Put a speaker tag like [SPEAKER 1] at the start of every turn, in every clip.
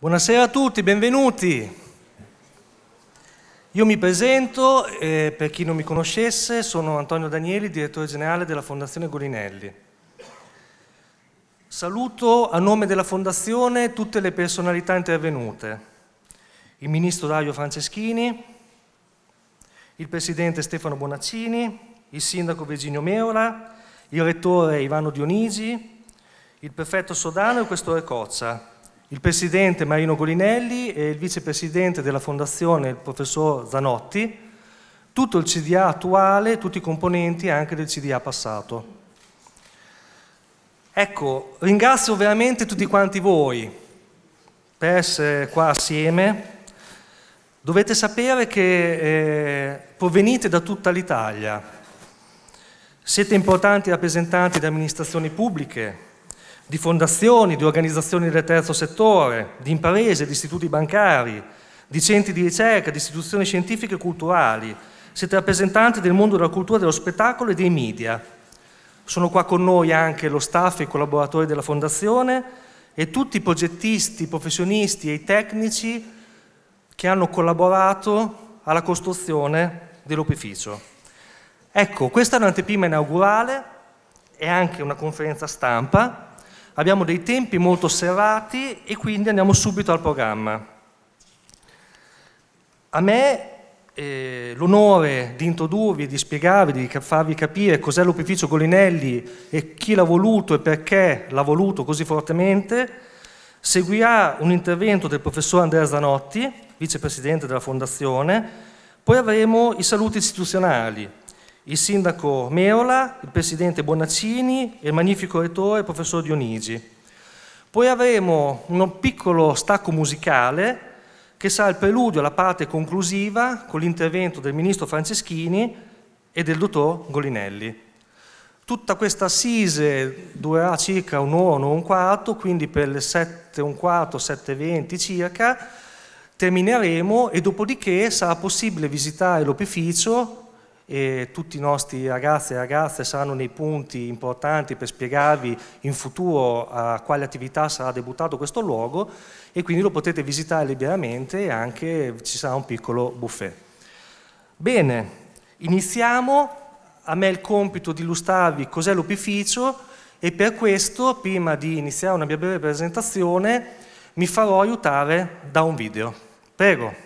[SPEAKER 1] Buonasera a tutti, benvenuti. Io mi presento, eh, per chi non mi conoscesse, sono Antonio Danieli, direttore generale della Fondazione Golinelli. Saluto a nome della Fondazione tutte le personalità intervenute, il ministro Dario Franceschini, il presidente Stefano Bonaccini, il sindaco Virginio Merola, il rettore Ivano Dionigi, il prefetto Sodano e il questore Coccia il presidente Marino Golinelli e il vicepresidente della fondazione, il professor Zanotti, tutto il CDA attuale, tutti i componenti anche del CDA passato. Ecco, ringrazio veramente tutti quanti voi per essere qua assieme. Dovete sapere che eh, provenite da tutta l'Italia. Siete importanti rappresentanti di amministrazioni pubbliche, di fondazioni, di organizzazioni del terzo settore, di imprese, di istituti bancari, di centri di ricerca, di istituzioni scientifiche e culturali. Siete rappresentanti del mondo della cultura, dello spettacolo e dei media. Sono qua con noi anche lo staff e i collaboratori della Fondazione e tutti i progettisti, i professionisti e i tecnici che hanno collaborato alla costruzione dell'opificio. Ecco, questa è un'anteprima inaugurale, è anche una conferenza stampa Abbiamo dei tempi molto serrati e quindi andiamo subito al programma. A me eh, l'onore di introdurvi, di spiegarvi, di farvi capire cos'è l'opificio Golinelli e chi l'ha voluto e perché l'ha voluto così fortemente, seguirà un intervento del professor Andrea Zanotti, vicepresidente della Fondazione, poi avremo i saluti istituzionali, il sindaco Meola, il presidente Bonaccini e il magnifico rettore, il professor Dionigi. Poi avremo un piccolo stacco musicale che sarà il preludio alla parte conclusiva con l'intervento del ministro Franceschini e del dottor Golinelli. Tutta questa assise durerà circa un'ora, o un quarto, quindi per le 7 un quarto, 7.20 circa, termineremo e dopodiché sarà possibile visitare l'opificio e tutti i nostri ragazzi e ragazze saranno nei punti importanti per spiegarvi in futuro a quale attività sarà debuttato questo luogo e quindi lo potete visitare liberamente e anche ci sarà un piccolo buffet. Bene, iniziamo. A me è il compito di illustrarvi cos'è l'opificio e per questo, prima di iniziare una mia breve presentazione, mi farò aiutare da un video. Prego.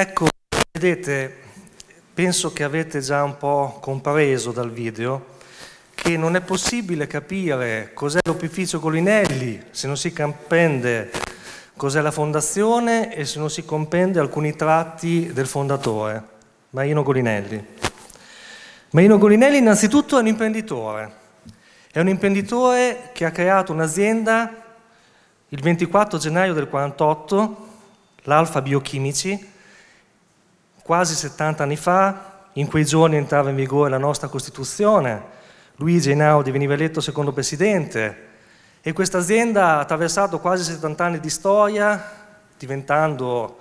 [SPEAKER 1] Ecco, vedete, penso che avete già un po' compreso dal video che non è possibile capire cos'è l'opificio Colinelli se non si comprende cos'è la fondazione e se non si comprende alcuni tratti del fondatore, Marino Golinelli. Marino Golinelli innanzitutto è un imprenditore, è un imprenditore che ha creato un'azienda il 24 gennaio del 48, l'Alfa Biochimici, Quasi 70 anni fa, in quei giorni entrava in vigore la nostra Costituzione, Luigi Einaudi veniva eletto secondo presidente e questa azienda ha attraversato quasi 70 anni di storia, diventando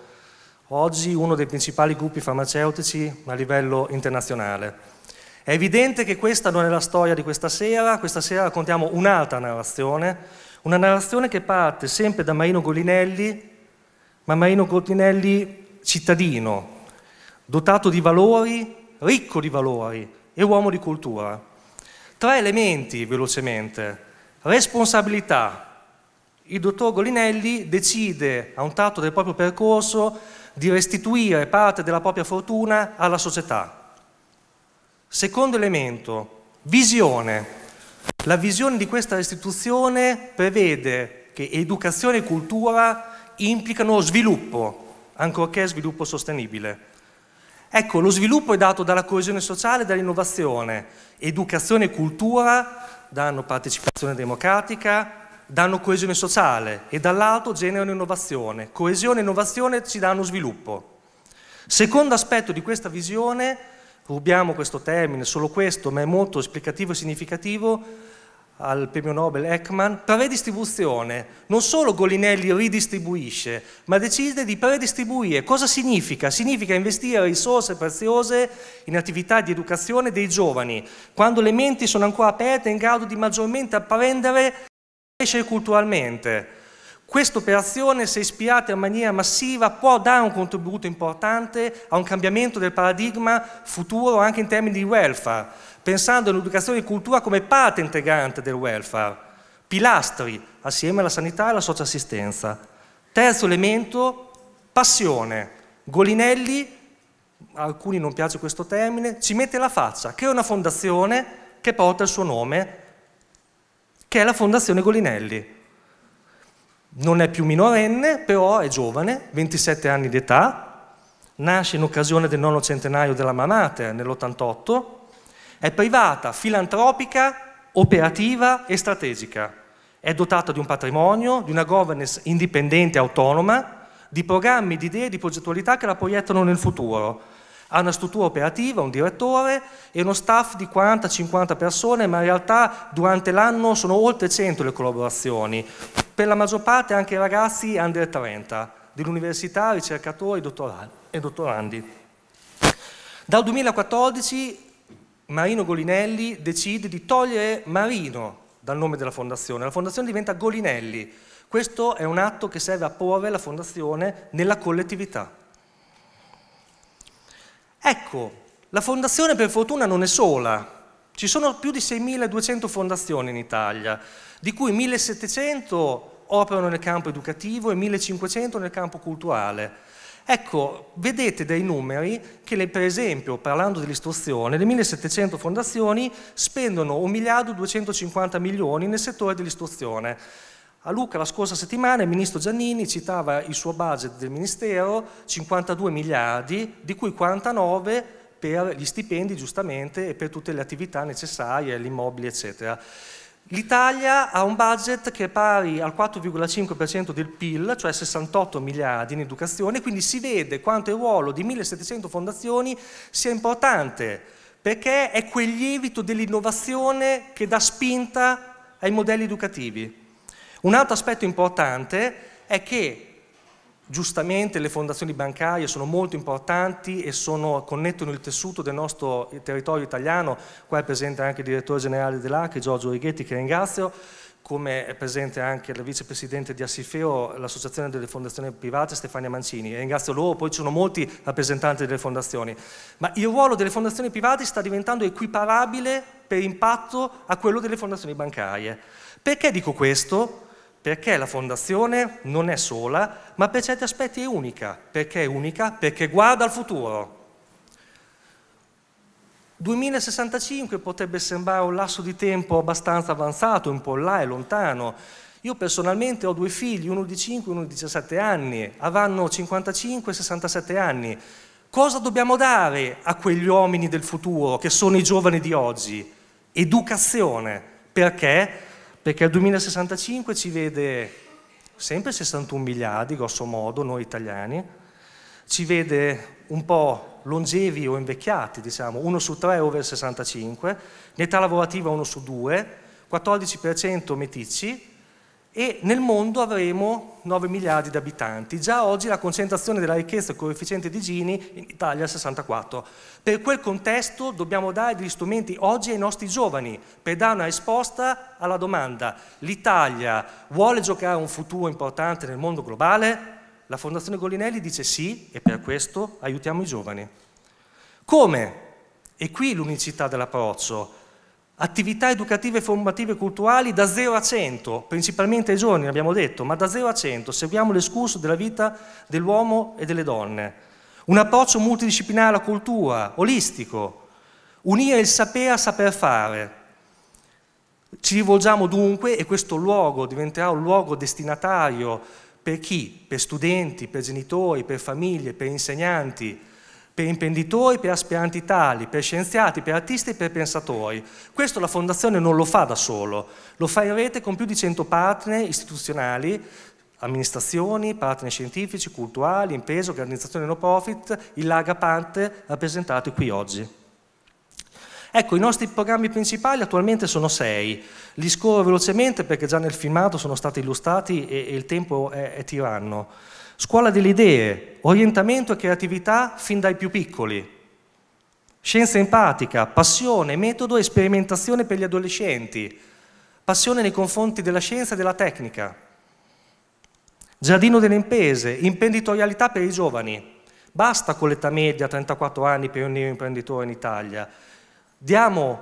[SPEAKER 1] oggi uno dei principali gruppi farmaceutici a livello internazionale. È evidente che questa non è la storia di questa sera, questa sera raccontiamo un'altra narrazione, una narrazione che parte sempre da Marino Golinelli, ma Marino Golinelli cittadino, dotato di valori, ricco di valori e uomo di cultura. Tre elementi velocemente. Responsabilità. Il dottor Golinelli decide a un tratto del proprio percorso di restituire parte della propria fortuna alla società. Secondo elemento, visione. La visione di questa restituzione prevede che educazione e cultura implicano sviluppo, ancorché sviluppo sostenibile. Ecco, lo sviluppo è dato dalla coesione sociale e dall'innovazione. Educazione e cultura danno partecipazione democratica, danno coesione sociale e dall'alto generano innovazione. Coesione e innovazione ci danno sviluppo. Secondo aspetto di questa visione, rubiamo questo termine, solo questo, ma è molto esplicativo e significativo, al premio Nobel Ekman, predistribuzione. Non solo Golinelli ridistribuisce, ma decide di predistribuire. Cosa significa? Significa investire risorse preziose in attività di educazione dei giovani, quando le menti sono ancora aperte e in grado di maggiormente apprendere e crescere culturalmente. Questa operazione, se ispirata in maniera massiva, può dare un contributo importante a un cambiamento del paradigma futuro anche in termini di welfare pensando all'educazione e cultura come parte integrante del welfare, pilastri assieme alla sanità e alla socioassistenza. Terzo elemento, passione. Golinelli, a alcuni non piace questo termine, ci mette la faccia, che è una fondazione che porta il suo nome, che è la Fondazione Golinelli. Non è più minorenne, però è giovane, 27 anni di età, nasce in occasione del nono centenario della Mamate nell'88, è privata, filantropica, operativa e strategica. È dotata di un patrimonio, di una governance indipendente e autonoma, di programmi, di idee, di progettualità che la proiettano nel futuro. Ha una struttura operativa, un direttore e uno staff di 40-50 persone, ma in realtà durante l'anno sono oltre 100 le collaborazioni. Per la maggior parte anche ragazzi under 30, dell'università, ricercatori e dottorandi. Dal 2014 Marino Golinelli decide di togliere Marino dal nome della fondazione, la fondazione diventa Golinelli. Questo è un atto che serve a porre la fondazione nella collettività. Ecco, la fondazione per fortuna non è sola, ci sono più di 6.200 fondazioni in Italia, di cui 1.700 operano nel campo educativo e 1.500 nel campo culturale. Ecco, vedete dai numeri che le, per esempio, parlando dell'istruzione, le 1700 fondazioni spendono 1 miliardo 250 milioni nel settore dell'istruzione. A Luca la scorsa settimana il ministro Giannini citava il suo budget del ministero, 52 miliardi, di cui 49 per gli stipendi giustamente e per tutte le attività necessarie, gli immobili eccetera. L'Italia ha un budget che è pari al 4,5% del PIL, cioè 68 miliardi in educazione, quindi si vede quanto il ruolo di 1700 fondazioni sia importante, perché è quel lievito dell'innovazione che dà spinta ai modelli educativi. Un altro aspetto importante è che Giustamente le fondazioni bancarie sono molto importanti e sono, connettono il tessuto del nostro territorio italiano, qua è presente anche il direttore generale dell'ACHE, Giorgio Righetti, che ringrazio, come è presente anche la vicepresidente di Assifeo, l'associazione delle fondazioni private Stefania Mancini, e ringrazio loro, poi ci sono molti rappresentanti delle fondazioni, ma il ruolo delle fondazioni private sta diventando equiparabile per impatto a quello delle fondazioni bancarie. Perché dico questo? perché la fondazione non è sola, ma per certi aspetti è unica. Perché è unica? Perché guarda al futuro. 2065 potrebbe sembrare un lasso di tempo abbastanza avanzato, un po' là e lontano. Io personalmente ho due figli, uno di 5 e uno di 17 anni, avranno 55 e 67 anni. Cosa dobbiamo dare a quegli uomini del futuro che sono i giovani di oggi? Educazione. Perché? perché il 2065 ci vede sempre 61 miliardi, grosso modo, noi italiani, ci vede un po' longevi o invecchiati, diciamo, uno su tre over 65, in età lavorativa uno su due, 14% meticci, e nel mondo avremo 9 miliardi di abitanti. Già oggi la concentrazione della ricchezza e coefficiente di Gini in Italia è il 64. Per quel contesto dobbiamo dare degli strumenti oggi ai nostri giovani per dare una risposta alla domanda. L'Italia vuole giocare un futuro importante nel mondo globale? La Fondazione Golinelli dice sì e per questo aiutiamo i giovani. Come? E qui l'unicità dell'approccio attività educative, formative e culturali da 0 a 100, principalmente ai giorni, abbiamo detto, ma da 0 a 100 seguiamo l'escurso della vita dell'uomo e delle donne. Un approccio multidisciplinare alla cultura, olistico, unire il sapere a saper fare. Ci rivolgiamo dunque, e questo luogo diventerà un luogo destinatario per chi? Per studenti, per genitori, per famiglie, per insegnanti, per imprenditori, per aspiranti tali, per scienziati, per artisti e per pensatori. Questo la Fondazione non lo fa da solo, lo fa in rete con più di 100 partner istituzionali, amministrazioni, partner scientifici, culturali, imprese, organizzazioni no profit, in larga parte rappresentati qui oggi. Ecco, i nostri programmi principali attualmente sono sei. Li scorro velocemente perché già nel filmato sono stati illustrati e, e il tempo è, è tiranno. Scuola delle idee, orientamento e creatività fin dai più piccoli. Scienza empatica, passione, metodo e sperimentazione per gli adolescenti. Passione nei confronti della scienza e della tecnica. Giardino delle imprese, imprenditorialità per i giovani. Basta con l'età media, 34 anni, per un neo imprenditore in Italia. Diamo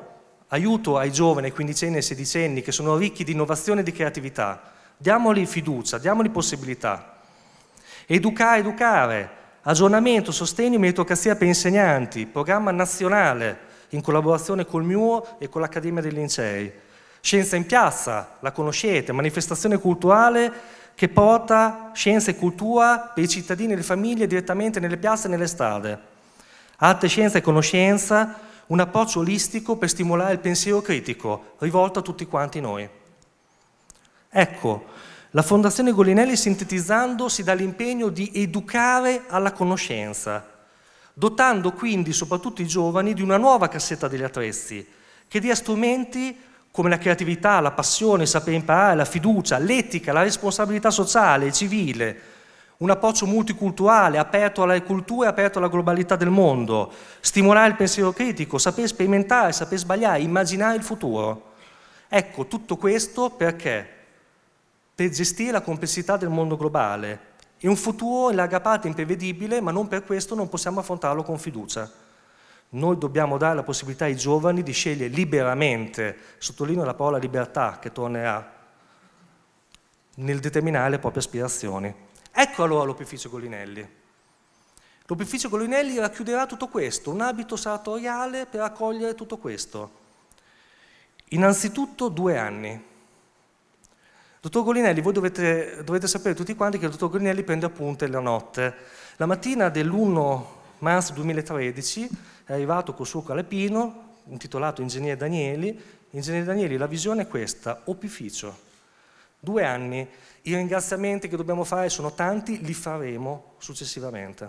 [SPEAKER 1] aiuto ai giovani, ai quindicenni e sedicenni, che sono ricchi di innovazione e di creatività. Diamoli fiducia, diamoli possibilità. Educare, educare, aggiornamento, sostegno e meritocrazia per insegnanti, programma nazionale in collaborazione col MIUO e con l'Accademia dei Lincei. Scienza in piazza, la conoscete, manifestazione culturale che porta scienza e cultura per i cittadini e le famiglie direttamente nelle piazze e nelle strade. Arte, scienza e conoscenza, un approccio olistico per stimolare il pensiero critico, rivolto a tutti quanti noi. Ecco, la Fondazione Golinelli, sintetizzando, si dà l'impegno di educare alla conoscenza, dotando quindi soprattutto i giovani di una nuova cassetta degli attrezzi, che dia strumenti come la creatività, la passione, il sapere imparare, la fiducia, l'etica, la responsabilità sociale e civile, un approccio multiculturale, aperto alle culture, aperto alla globalità del mondo, stimolare il pensiero critico, saper sperimentare, saper sbagliare, immaginare il futuro. Ecco, tutto questo perché? per gestire la complessità del mondo globale e un futuro in larga parte imprevedibile, ma non per questo non possiamo affrontarlo con fiducia. Noi dobbiamo dare la possibilità ai giovani di scegliere liberamente, sottolineo la parola libertà che tornerà, nel determinare le proprie aspirazioni. Ecco allora l'opificio Golinelli. L'opificio Golinelli racchiuderà tutto questo, un abito sartoriale per accogliere tutto questo. Innanzitutto due anni, Dottor Golinelli, voi dovete, dovete sapere tutti quanti che il dottor Golinelli prende appunti la notte. La mattina dell'1 marzo 2013 è arrivato col suo calepino, intitolato Ingegnere Danieli. Ingegnere Danieli, la visione è questa, opificio. Due anni, i ringraziamenti che dobbiamo fare sono tanti, li faremo successivamente.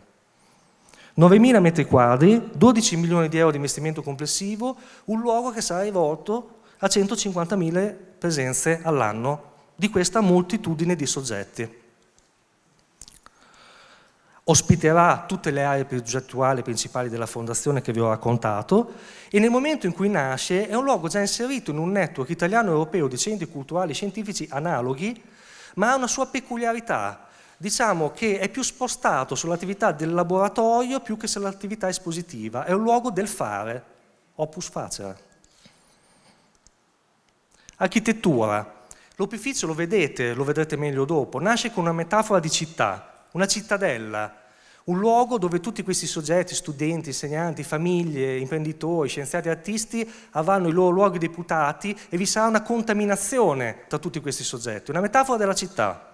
[SPEAKER 1] 9.000 metri quadri, 12 milioni di euro di investimento complessivo, un luogo che sarà rivolto a 150.000 presenze all'anno di questa moltitudine di soggetti. Ospiterà tutte le aree progettuali principali della fondazione che vi ho raccontato e nel momento in cui nasce è un luogo già inserito in un network italiano europeo di centri culturali e scientifici analoghi, ma ha una sua peculiarità, diciamo che è più spostato sull'attività del laboratorio più che sull'attività espositiva, è un luogo del fare, opus facere. Architettura. L'opificio lo vedete, lo vedrete meglio dopo, nasce con una metafora di città, una cittadella, un luogo dove tutti questi soggetti, studenti, insegnanti, famiglie, imprenditori, scienziati, artisti, avranno i loro luoghi deputati e vi sarà una contaminazione tra tutti questi soggetti, una metafora della città.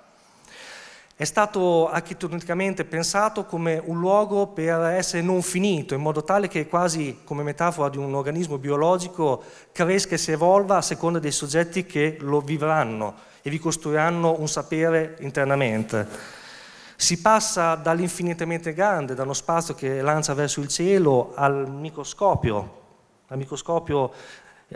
[SPEAKER 1] È stato architettonicamente pensato come un luogo per essere non finito, in modo tale che quasi come metafora di un organismo biologico cresca e si evolva a seconda dei soggetti che lo vivranno e vi costruiranno un sapere internamente. Si passa dall'infinitamente grande, da uno spazio che lancia verso il cielo, al microscopio, al microscopio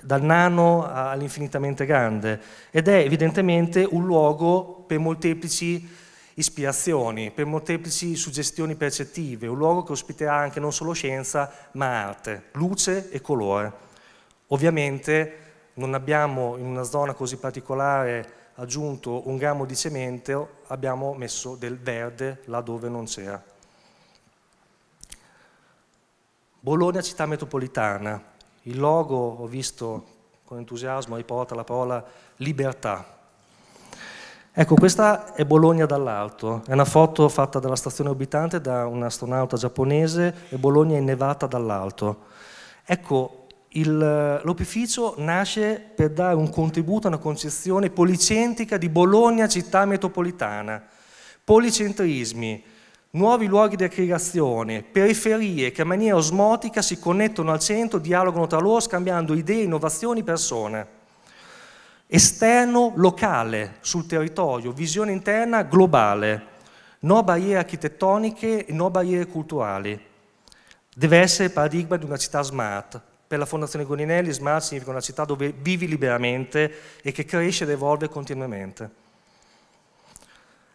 [SPEAKER 1] dal nano all'infinitamente grande ed è evidentemente un luogo per molteplici ispirazioni, per molteplici suggestioni percettive, un luogo che ospiterà anche non solo scienza, ma arte, luce e colore. Ovviamente non abbiamo in una zona così particolare aggiunto un grammo di cemento, abbiamo messo del verde là dove non c'era. Bologna città metropolitana. Il logo, ho visto con entusiasmo, riporta la parola libertà. Ecco, questa è Bologna dall'alto, è una foto fatta dalla stazione orbitante da un astronauta giapponese e Bologna è innevata dall'alto. Ecco, l'opificio nasce per dare un contributo a una concezione policentrica di Bologna città metropolitana, policentrismi, nuovi luoghi di aggregazione, periferie che in maniera osmotica si connettono al centro, dialogano tra loro, scambiando idee, innovazioni, persone esterno locale sul territorio, visione interna globale, no barriere architettoniche e no barriere culturali. Deve essere il paradigma di una città smart. Per la Fondazione Goninelli smart significa una città dove vivi liberamente e che cresce ed evolve continuamente.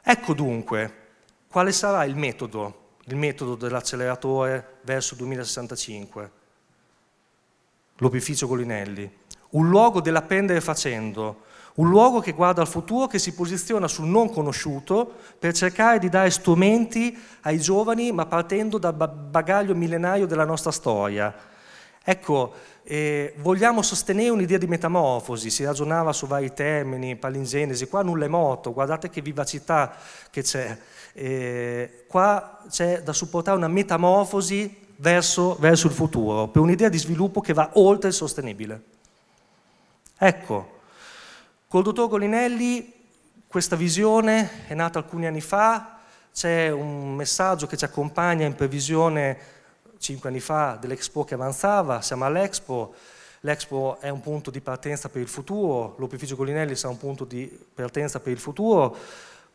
[SPEAKER 1] Ecco dunque quale sarà il metodo, il metodo dell'acceleratore verso 2065. L'opificio Golinelli un luogo dell'appendere facendo, un luogo che guarda al futuro, che si posiziona sul non conosciuto per cercare di dare strumenti ai giovani, ma partendo dal bagaglio millenario della nostra storia. Ecco, eh, vogliamo sostenere un'idea di metamorfosi, si ragionava su vari termini, palingenesi, qua nulla è morto, guardate che vivacità che c'è, eh, qua c'è da supportare una metamorfosi verso, verso il futuro, per un'idea di sviluppo che va oltre il sostenibile. Ecco, col dottor Golinelli questa visione è nata alcuni anni fa, c'è un messaggio che ci accompagna in previsione cinque anni fa dell'Expo che avanzava, siamo all'Expo, l'Expo è un punto di partenza per il futuro, l'Opificio Golinelli sarà un punto di partenza per il futuro,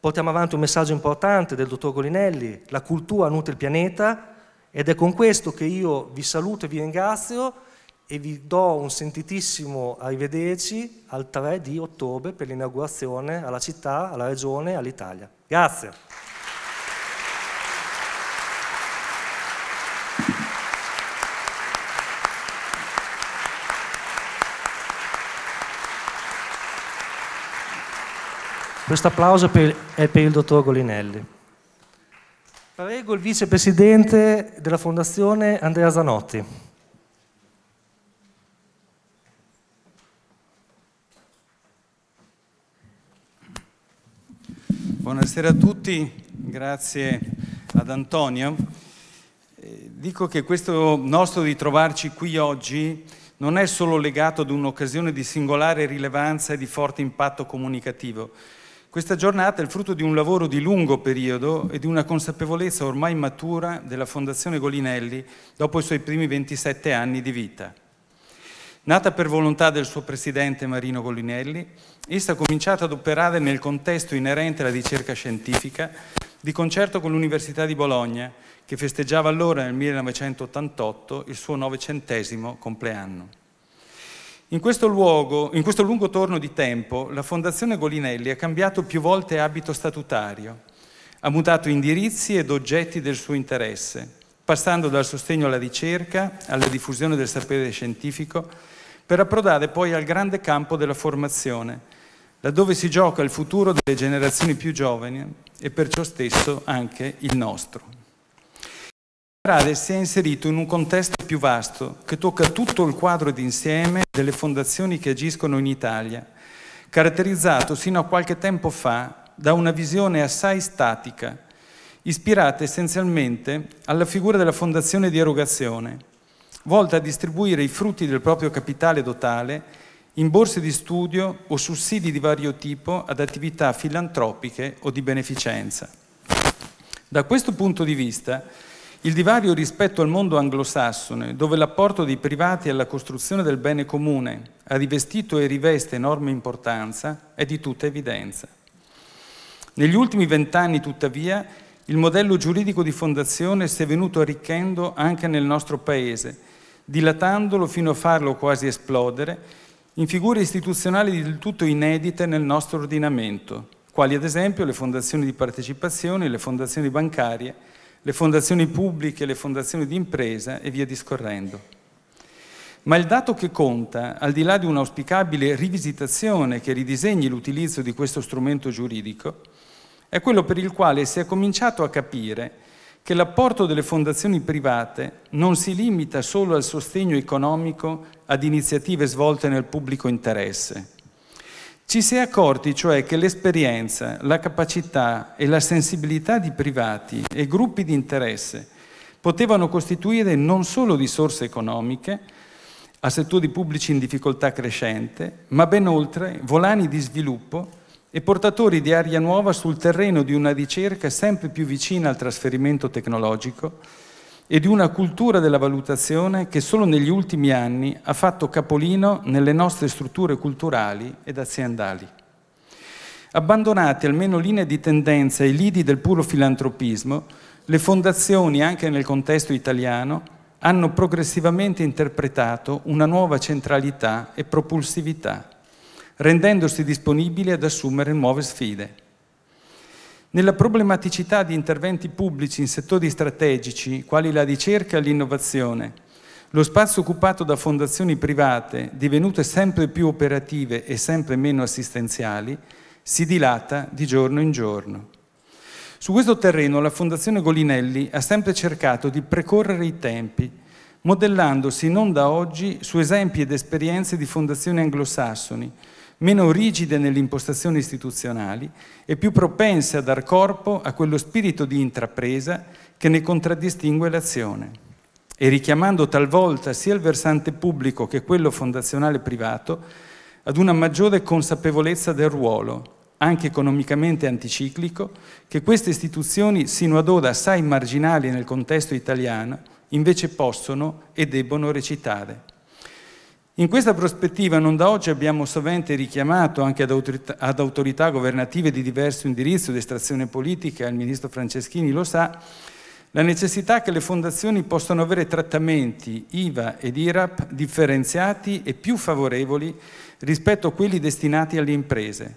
[SPEAKER 1] portiamo avanti un messaggio importante del dottor Golinelli, la cultura nutre il pianeta ed è con questo che io vi saluto e vi ringrazio e vi do un sentitissimo arrivederci al 3 di ottobre per l'inaugurazione alla città, alla regione e all'Italia. Grazie. Questo applauso è per il dottor Golinelli. Prego il vicepresidente della Fondazione Andrea Zanotti.
[SPEAKER 2] Buonasera a tutti, grazie ad Antonio. Eh, dico che questo nostro ritrovarci qui oggi non è solo legato ad un'occasione di singolare rilevanza e di forte impatto comunicativo. Questa giornata è il frutto di un lavoro di lungo periodo e di una consapevolezza ormai matura della Fondazione Golinelli dopo i suoi primi 27 anni di vita. Nata per volontà del suo presidente Marino Golinelli, essa ha cominciato ad operare nel contesto inerente alla ricerca scientifica di concerto con l'Università di Bologna, che festeggiava allora nel 1988 il suo novecentesimo compleanno. In questo, luogo, in questo lungo torno di tempo, la Fondazione Golinelli ha cambiato più volte abito statutario, ha mutato indirizzi ed oggetti del suo interesse, passando dal sostegno alla ricerca, alla diffusione del sapere scientifico, per approdare poi al grande campo della formazione, laddove si gioca il futuro delle generazioni più giovani e perciò stesso anche il nostro. Rade si è inserito in un contesto più vasto che tocca tutto il quadro d'insieme delle fondazioni che agiscono in Italia, caratterizzato sino a qualche tempo fa da una visione assai statica, ispirata essenzialmente alla figura della fondazione di erogazione, volta a distribuire i frutti del proprio capitale totale in borse di studio o sussidi di vario tipo ad attività filantropiche o di beneficenza. Da questo punto di vista, il divario rispetto al mondo anglosassone, dove l'apporto dei privati alla costruzione del bene comune ha rivestito e riveste enorme importanza, è di tutta evidenza. Negli ultimi vent'anni, tuttavia, il modello giuridico di fondazione si è venuto arricchendo anche nel nostro Paese, dilatandolo fino a farlo quasi esplodere, in figure istituzionali del tutto inedite nel nostro ordinamento, quali ad esempio le fondazioni di partecipazione, le fondazioni bancarie, le fondazioni pubbliche, le fondazioni di impresa e via discorrendo. Ma il dato che conta, al di là di un'auspicabile rivisitazione che ridisegni l'utilizzo di questo strumento giuridico, è quello per il quale si è cominciato a capire che l'apporto delle fondazioni private non si limita solo al sostegno economico ad iniziative svolte nel pubblico interesse. Ci si è accorti cioè che l'esperienza, la capacità e la sensibilità di privati e gruppi di interesse potevano costituire non solo risorse economiche a settori pubblici in difficoltà crescente, ma ben oltre volani di sviluppo e portatori di aria nuova sul terreno di una ricerca sempre più vicina al trasferimento tecnologico e di una cultura della valutazione che solo negli ultimi anni ha fatto capolino nelle nostre strutture culturali ed aziendali. Abbandonate almeno linee di tendenza e lidi del puro filantropismo, le fondazioni, anche nel contesto italiano, hanno progressivamente interpretato una nuova centralità e propulsività rendendosi disponibili ad assumere nuove sfide. Nella problematicità di interventi pubblici in settori strategici, quali la ricerca e l'innovazione, lo spazio occupato da fondazioni private, divenute sempre più operative e sempre meno assistenziali, si dilata di giorno in giorno. Su questo terreno la Fondazione Golinelli ha sempre cercato di precorrere i tempi, modellandosi non da oggi su esempi ed esperienze di fondazioni anglosassoni, meno rigide nelle impostazioni istituzionali e più propense a dar corpo a quello spirito di intrapresa che ne contraddistingue l'azione e richiamando talvolta sia il versante pubblico che quello fondazionale privato ad una maggiore consapevolezza del ruolo, anche economicamente anticiclico, che queste istituzioni, sino ad ora assai marginali nel contesto italiano, invece possono e debbono recitare. In questa prospettiva non da oggi abbiamo sovente richiamato anche ad autorità, ad autorità governative di diverso indirizzo di estrazione politica, il ministro Franceschini lo sa, la necessità che le fondazioni possano avere trattamenti IVA ed IRAP differenziati e più favorevoli rispetto a quelli destinati alle imprese,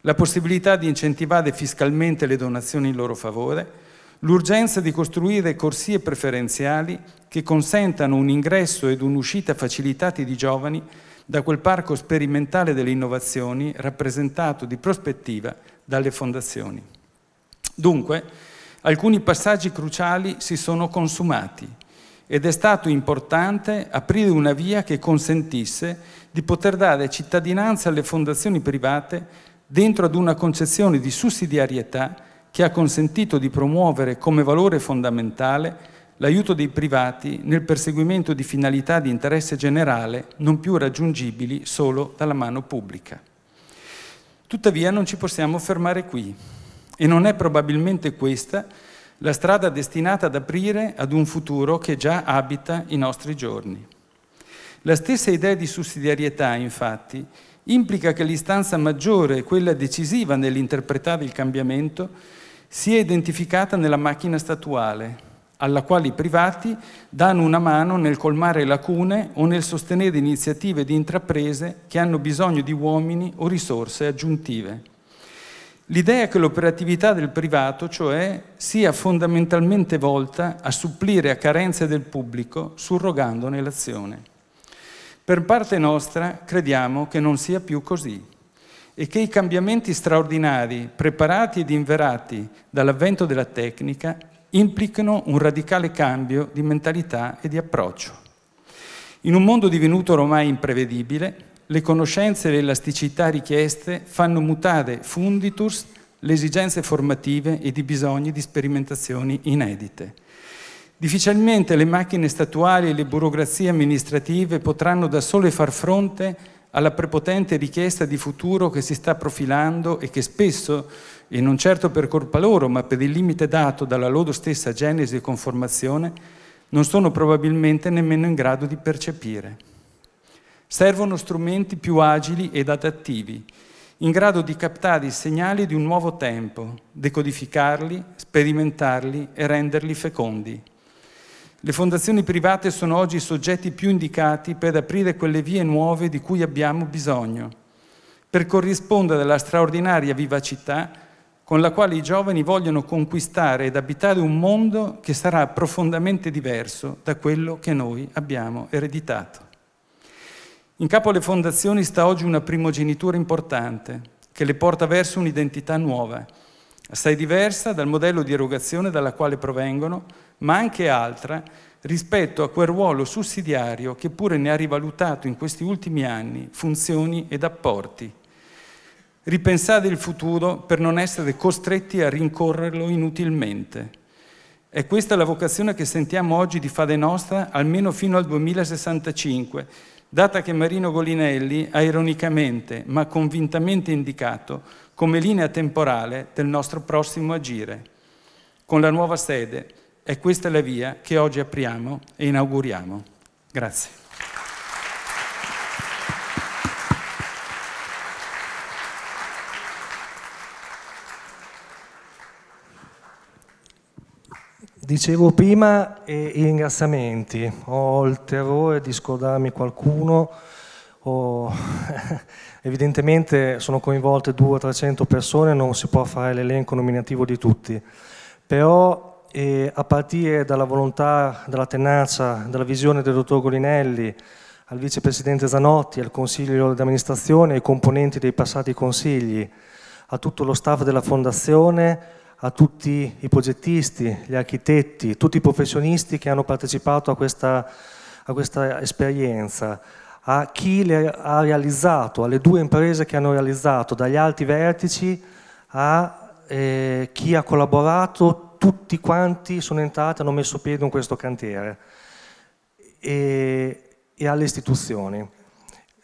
[SPEAKER 2] la possibilità di incentivare fiscalmente le donazioni in loro favore, l'urgenza di costruire corsie preferenziali che consentano un ingresso ed un'uscita facilitati di giovani da quel parco sperimentale delle innovazioni rappresentato di prospettiva dalle fondazioni. Dunque, alcuni passaggi cruciali si sono consumati ed è stato importante aprire una via che consentisse di poter dare cittadinanza alle fondazioni private dentro ad una concezione di sussidiarietà che ha consentito di promuovere come valore fondamentale l'aiuto dei privati nel perseguimento di finalità di interesse generale non più raggiungibili solo dalla mano pubblica. Tuttavia non ci possiamo fermare qui e non è probabilmente questa la strada destinata ad aprire ad un futuro che già abita i nostri giorni. La stessa idea di sussidiarietà, infatti, implica che l'istanza maggiore, quella decisiva nell'interpretare il cambiamento, si è identificata nella macchina statuale, alla quale i privati danno una mano nel colmare lacune o nel sostenere iniziative di intraprese che hanno bisogno di uomini o risorse aggiuntive. L'idea che l'operatività del privato, cioè, sia fondamentalmente volta a supplire a carenze del pubblico, surrogandone l'azione. Per parte nostra crediamo che non sia più così e che i cambiamenti straordinari preparati ed inverati dall'avvento della tecnica implicano un radicale cambio di mentalità e di approccio. In un mondo divenuto ormai imprevedibile, le conoscenze e le elasticità richieste fanno mutare funditus le esigenze formative ed i bisogni di sperimentazioni inedite. Difficilmente le macchine statuali e le burocrazie amministrative potranno da sole far fronte alla prepotente richiesta di futuro che si sta profilando e che spesso, e non certo per colpa loro, ma per il limite dato dalla loro stessa genesi e conformazione, non sono probabilmente nemmeno in grado di percepire. Servono strumenti più agili ed adattivi, in grado di captare i segnali di un nuovo tempo, decodificarli, sperimentarli e renderli fecondi. Le fondazioni private sono oggi i soggetti più indicati per aprire quelle vie nuove di cui abbiamo bisogno, per corrispondere alla straordinaria vivacità con la quale i giovani vogliono conquistare ed abitare un mondo che sarà profondamente diverso da quello che noi abbiamo ereditato. In capo alle fondazioni sta oggi una primogenitura importante che le porta verso un'identità nuova assai diversa dal modello di erogazione dalla quale provengono, ma anche altra rispetto a quel ruolo sussidiario che pure ne ha rivalutato in questi ultimi anni funzioni ed apporti. Ripensate il futuro per non essere costretti a rincorrerlo inutilmente. È questa la vocazione che sentiamo oggi di Fade Nostra almeno fino al 2065, data che Marino Golinelli ha ironicamente ma convintamente indicato come linea temporale del nostro prossimo agire. Con la nuova sede è questa la via che oggi apriamo e inauguriamo. Grazie.
[SPEAKER 1] Dicevo prima eh, i ringraziamenti, ho il terrore di scordarmi qualcuno, o evidentemente sono coinvolte 200 300 persone, non si può fare l'elenco nominativo di tutti, però eh, a partire dalla volontà, dalla tenacia, dalla visione del dottor Golinelli, al vicepresidente Zanotti, al consiglio di amministrazione, ai componenti dei passati consigli, a tutto lo staff della fondazione, a tutti i progettisti, gli architetti, tutti i professionisti che hanno partecipato a questa, a questa esperienza a chi le ha realizzato, alle due imprese che hanno realizzato, dagli alti vertici a eh, chi ha collaborato, tutti quanti sono entrati, e hanno messo piede in questo cantiere e, e alle istituzioni.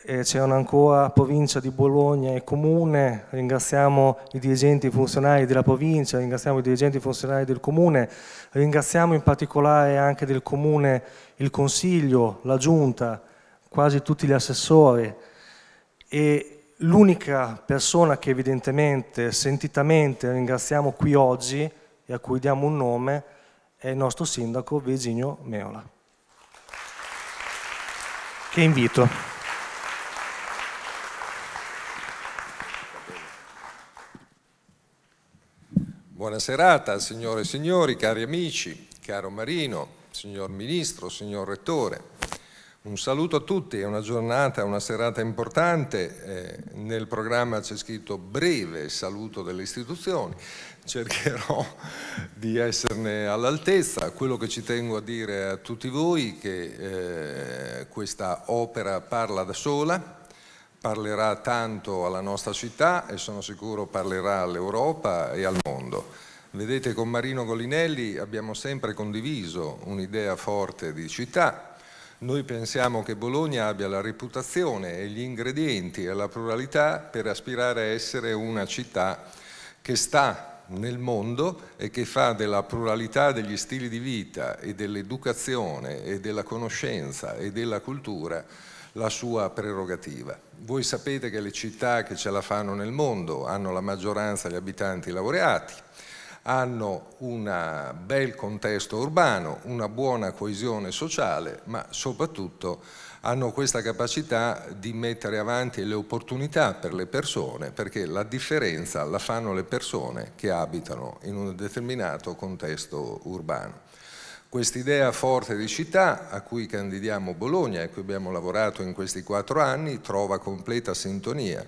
[SPEAKER 1] Eh, c'erano ancora provincia di Bologna e comune, ringraziamo i dirigenti funzionari della provincia, ringraziamo i dirigenti funzionari del comune, ringraziamo in particolare anche del comune il consiglio, la giunta, quasi tutti gli assessori e l'unica persona che evidentemente, sentitamente ringraziamo qui oggi e a cui diamo un nome è il nostro sindaco Virginio Meola. Che invito.
[SPEAKER 3] Buona serata, signore e signori, cari amici, caro Marino, signor Ministro, signor Rettore. Un saluto a tutti, è una giornata, una serata importante, eh, nel programma c'è scritto breve saluto delle istituzioni, cercherò di esserne all'altezza. Quello che ci tengo a dire a tutti voi è che eh, questa opera parla da sola, parlerà tanto alla nostra città e sono sicuro parlerà all'Europa e al mondo. Vedete con Marino Golinelli abbiamo sempre condiviso un'idea forte di città, noi pensiamo che Bologna abbia la reputazione e gli ingredienti e la pluralità per aspirare a essere una città che sta nel mondo e che fa della pluralità degli stili di vita e dell'educazione e della conoscenza e della cultura la sua prerogativa. Voi sapete che le città che ce la fanno nel mondo hanno la maggioranza di abitanti laureati, hanno un bel contesto urbano, una buona coesione sociale, ma soprattutto hanno questa capacità di mettere avanti le opportunità per le persone, perché la differenza la fanno le persone che abitano in un determinato contesto urbano. Quest'idea forte di città, a cui candidiamo Bologna e a cui abbiamo lavorato in questi quattro anni, trova completa sintonia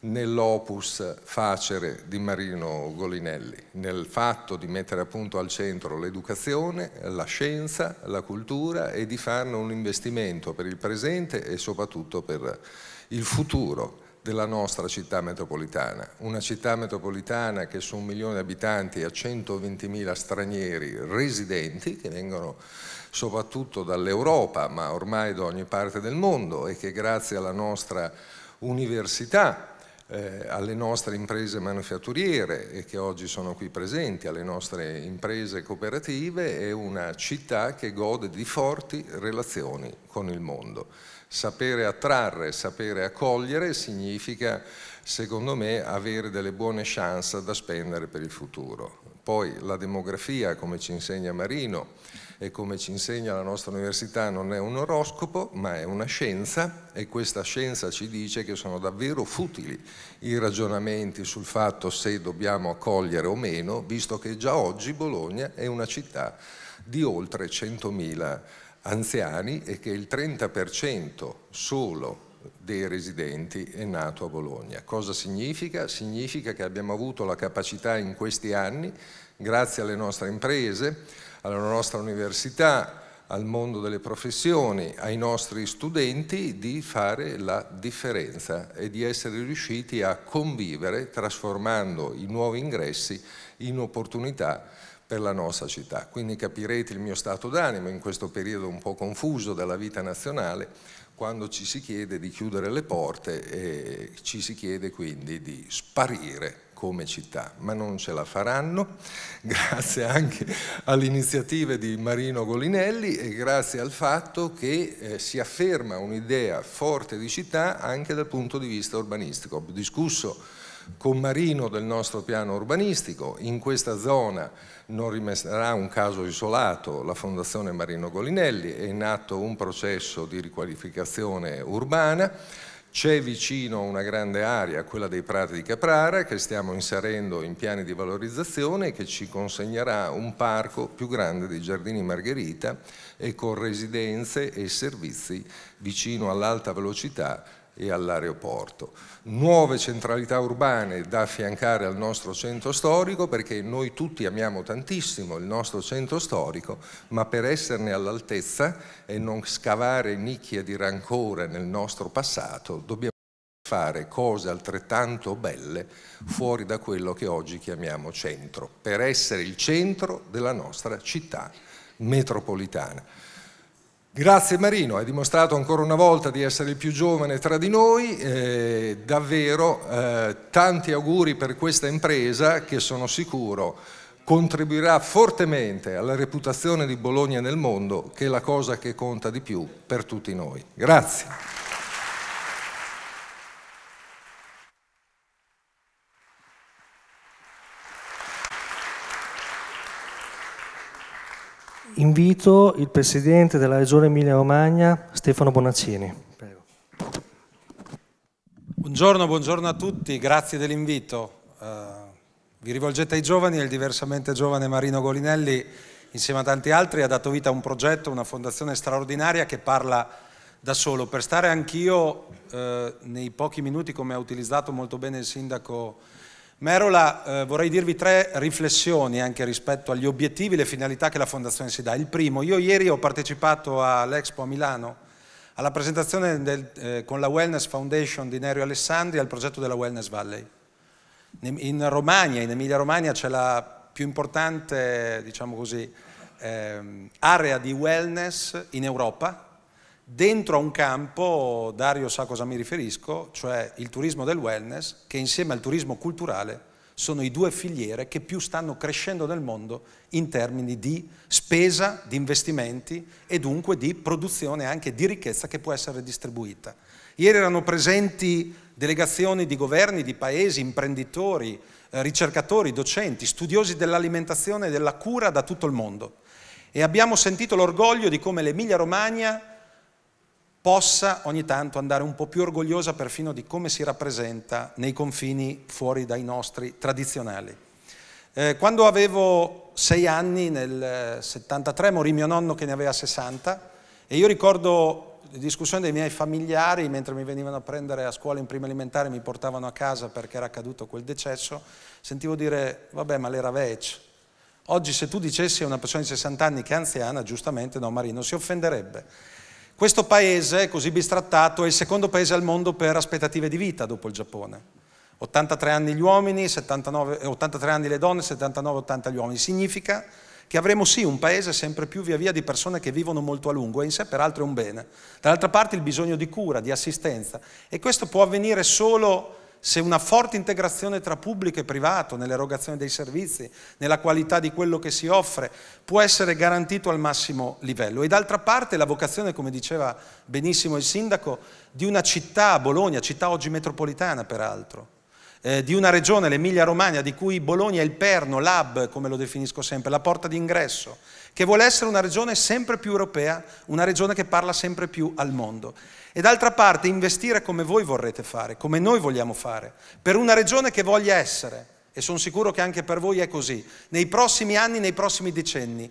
[SPEAKER 3] nell'opus facere di Marino Golinelli, nel fatto di mettere appunto al centro l'educazione, la scienza, la cultura e di farne un investimento per il presente e soprattutto per il futuro della nostra città metropolitana, una città metropolitana che su un milione di abitanti ha 120.000 stranieri residenti che vengono soprattutto dall'Europa ma ormai da ogni parte del mondo e che grazie alla nostra università eh, alle nostre imprese manufatturiere che oggi sono qui presenti, alle nostre imprese cooperative, è una città che gode di forti relazioni con il mondo. Sapere attrarre, sapere accogliere significa, secondo me, avere delle buone chance da spendere per il futuro. Poi la demografia, come ci insegna Marino, e come ci insegna la nostra università non è un oroscopo ma è una scienza e questa scienza ci dice che sono davvero futili i ragionamenti sul fatto se dobbiamo accogliere o meno, visto che già oggi Bologna è una città di oltre 100.000 anziani e che il 30% solo dei residenti è nato a Bologna. Cosa significa? Significa che abbiamo avuto la capacità in questi anni, grazie alle nostre imprese, alla nostra università, al mondo delle professioni, ai nostri studenti di fare la differenza e di essere riusciti a convivere trasformando i nuovi ingressi in opportunità per la nostra città. Quindi capirete il mio stato d'animo in questo periodo un po' confuso della vita nazionale quando ci si chiede di chiudere le porte e ci si chiede quindi di sparire come città, ma non ce la faranno, grazie anche alle iniziative di Marino Golinelli e grazie al fatto che eh, si afferma un'idea forte di città anche dal punto di vista urbanistico. Ho discusso con Marino del nostro piano urbanistico, in questa zona non rimarrà un caso isolato la Fondazione Marino Golinelli, è in atto un processo di riqualificazione urbana, c'è vicino una grande area, quella dei prati di Caprara, che stiamo inserendo in piani di valorizzazione e che ci consegnerà un parco più grande dei giardini Margherita e con residenze e servizi vicino all'alta velocità e all'aeroporto. Nuove centralità urbane da affiancare al nostro centro storico perché noi tutti amiamo tantissimo il nostro centro storico, ma per esserne all'altezza e non scavare nicchie di rancore nel nostro passato, dobbiamo fare cose altrettanto belle fuori da quello che oggi chiamiamo centro, per essere il centro della nostra città metropolitana. Grazie Marino, hai dimostrato ancora una volta di essere il più giovane tra di noi, eh, davvero eh, tanti auguri per questa impresa che sono sicuro contribuirà fortemente alla reputazione di Bologna nel mondo, che è la cosa che conta di più per tutti noi. Grazie.
[SPEAKER 1] invito il Presidente della Regione Emilia-Romagna, Stefano Bonaccini. Prego.
[SPEAKER 4] Buongiorno, buongiorno a tutti, grazie dell'invito. Uh, vi rivolgete ai giovani e il diversamente giovane Marino Golinelli, insieme a tanti altri, ha dato vita a un progetto, una fondazione straordinaria che parla da solo. Per stare anch'io, uh, nei pochi minuti, come ha utilizzato molto bene il Sindaco Merola, eh, vorrei dirvi tre riflessioni anche rispetto agli obiettivi e le finalità che la Fondazione si dà. Il primo, io ieri ho partecipato all'Expo a Milano, alla presentazione del, eh, con la Wellness Foundation di Nerio Alessandri al progetto della Wellness Valley. In Romagna, in Emilia Romagna, c'è la più importante, diciamo così, eh, area di wellness in Europa, dentro a un campo, Dario sa cosa mi riferisco, cioè il turismo del wellness, che insieme al turismo culturale sono i due filiere che più stanno crescendo nel mondo in termini di spesa, di investimenti e dunque di produzione anche di ricchezza che può essere distribuita. Ieri erano presenti delegazioni di governi, di paesi, imprenditori, eh, ricercatori, docenti, studiosi dell'alimentazione e della cura da tutto il mondo e abbiamo sentito l'orgoglio di come l'Emilia Romagna possa ogni tanto andare un po' più orgogliosa perfino di come si rappresenta nei confini fuori dai nostri tradizionali. Eh, quando avevo sei anni, nel 73, eh, morì mio nonno che ne aveva 60 e io ricordo le discussioni dei miei familiari mentre mi venivano a prendere a scuola in prima elementare, mi portavano a casa perché era accaduto quel decesso, sentivo dire, vabbè ma l'era vecchia. Oggi se tu dicessi a una persona di 60 anni che è anziana, giustamente no Marino, si offenderebbe questo paese, così bistrattato, è il secondo paese al mondo per aspettative di vita dopo il Giappone. 83 anni gli uomini, 79, 83 eh, anni le donne, 79-80 gli uomini. Significa che avremo sì un paese sempre più via via di persone che vivono molto a lungo e in sé peraltro è un bene. Dall'altra parte il bisogno di cura, di assistenza e questo può avvenire solo se una forte integrazione tra pubblico e privato nell'erogazione dei servizi, nella qualità di quello che si offre, può essere garantito al massimo livello. E d'altra parte la vocazione, come diceva benissimo il sindaco, di una città, Bologna, città oggi metropolitana peraltro, eh, di una regione, l'Emilia Romagna, di cui Bologna è il perno, l'hub, come lo definisco sempre, la porta d'ingresso, che vuole essere una regione sempre più europea, una regione che parla sempre più al mondo. E d'altra parte investire come voi vorrete fare, come noi vogliamo fare, per una regione che voglia essere, e sono sicuro che anche per voi è così, nei prossimi anni, nei prossimi decenni,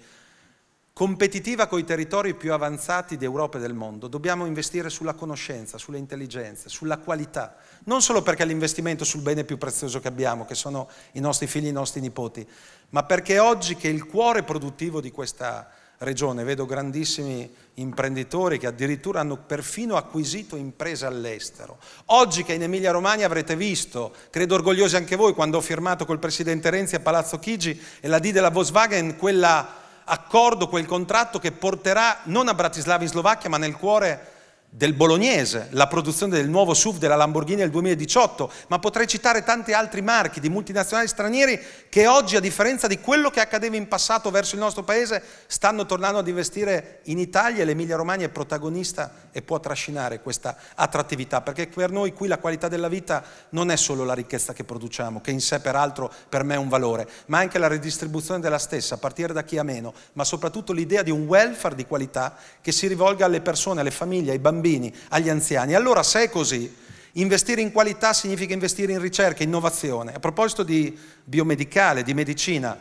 [SPEAKER 4] competitiva con i territori più avanzati d'Europa e del mondo, dobbiamo investire sulla conoscenza, sulle intelligenze, sulla qualità, non solo perché è l'investimento sul bene più prezioso che abbiamo, che sono i nostri figli, i nostri nipoti, ma perché oggi che il cuore produttivo di questa regione, vedo grandissimi imprenditori che addirittura hanno perfino acquisito imprese all'estero. Oggi che in Emilia Romagna avrete visto, credo orgogliosi anche voi, quando ho firmato col Presidente Renzi a Palazzo Chigi e la D della Volkswagen, quell'accordo, quel contratto che porterà non a Bratislava in Slovacchia, ma nel cuore del bolognese, la produzione del nuovo SUV della Lamborghini del 2018, ma potrei citare tanti altri marchi di multinazionali stranieri che oggi, a differenza di quello che accadeva in passato verso il nostro paese, stanno tornando ad investire in Italia e l'Emilia Romagna è protagonista e può trascinare questa attrattività, perché per noi qui la qualità della vita non è solo la ricchezza che produciamo, che in sé peraltro per me è un valore, ma anche la redistribuzione della stessa, a partire da chi ha meno, ma soprattutto l'idea di un welfare di qualità che si rivolga alle persone, alle famiglie, ai bambini, bambini, agli anziani. Allora se è così, investire in qualità significa investire in ricerca, innovazione. A proposito di biomedicale, di medicina,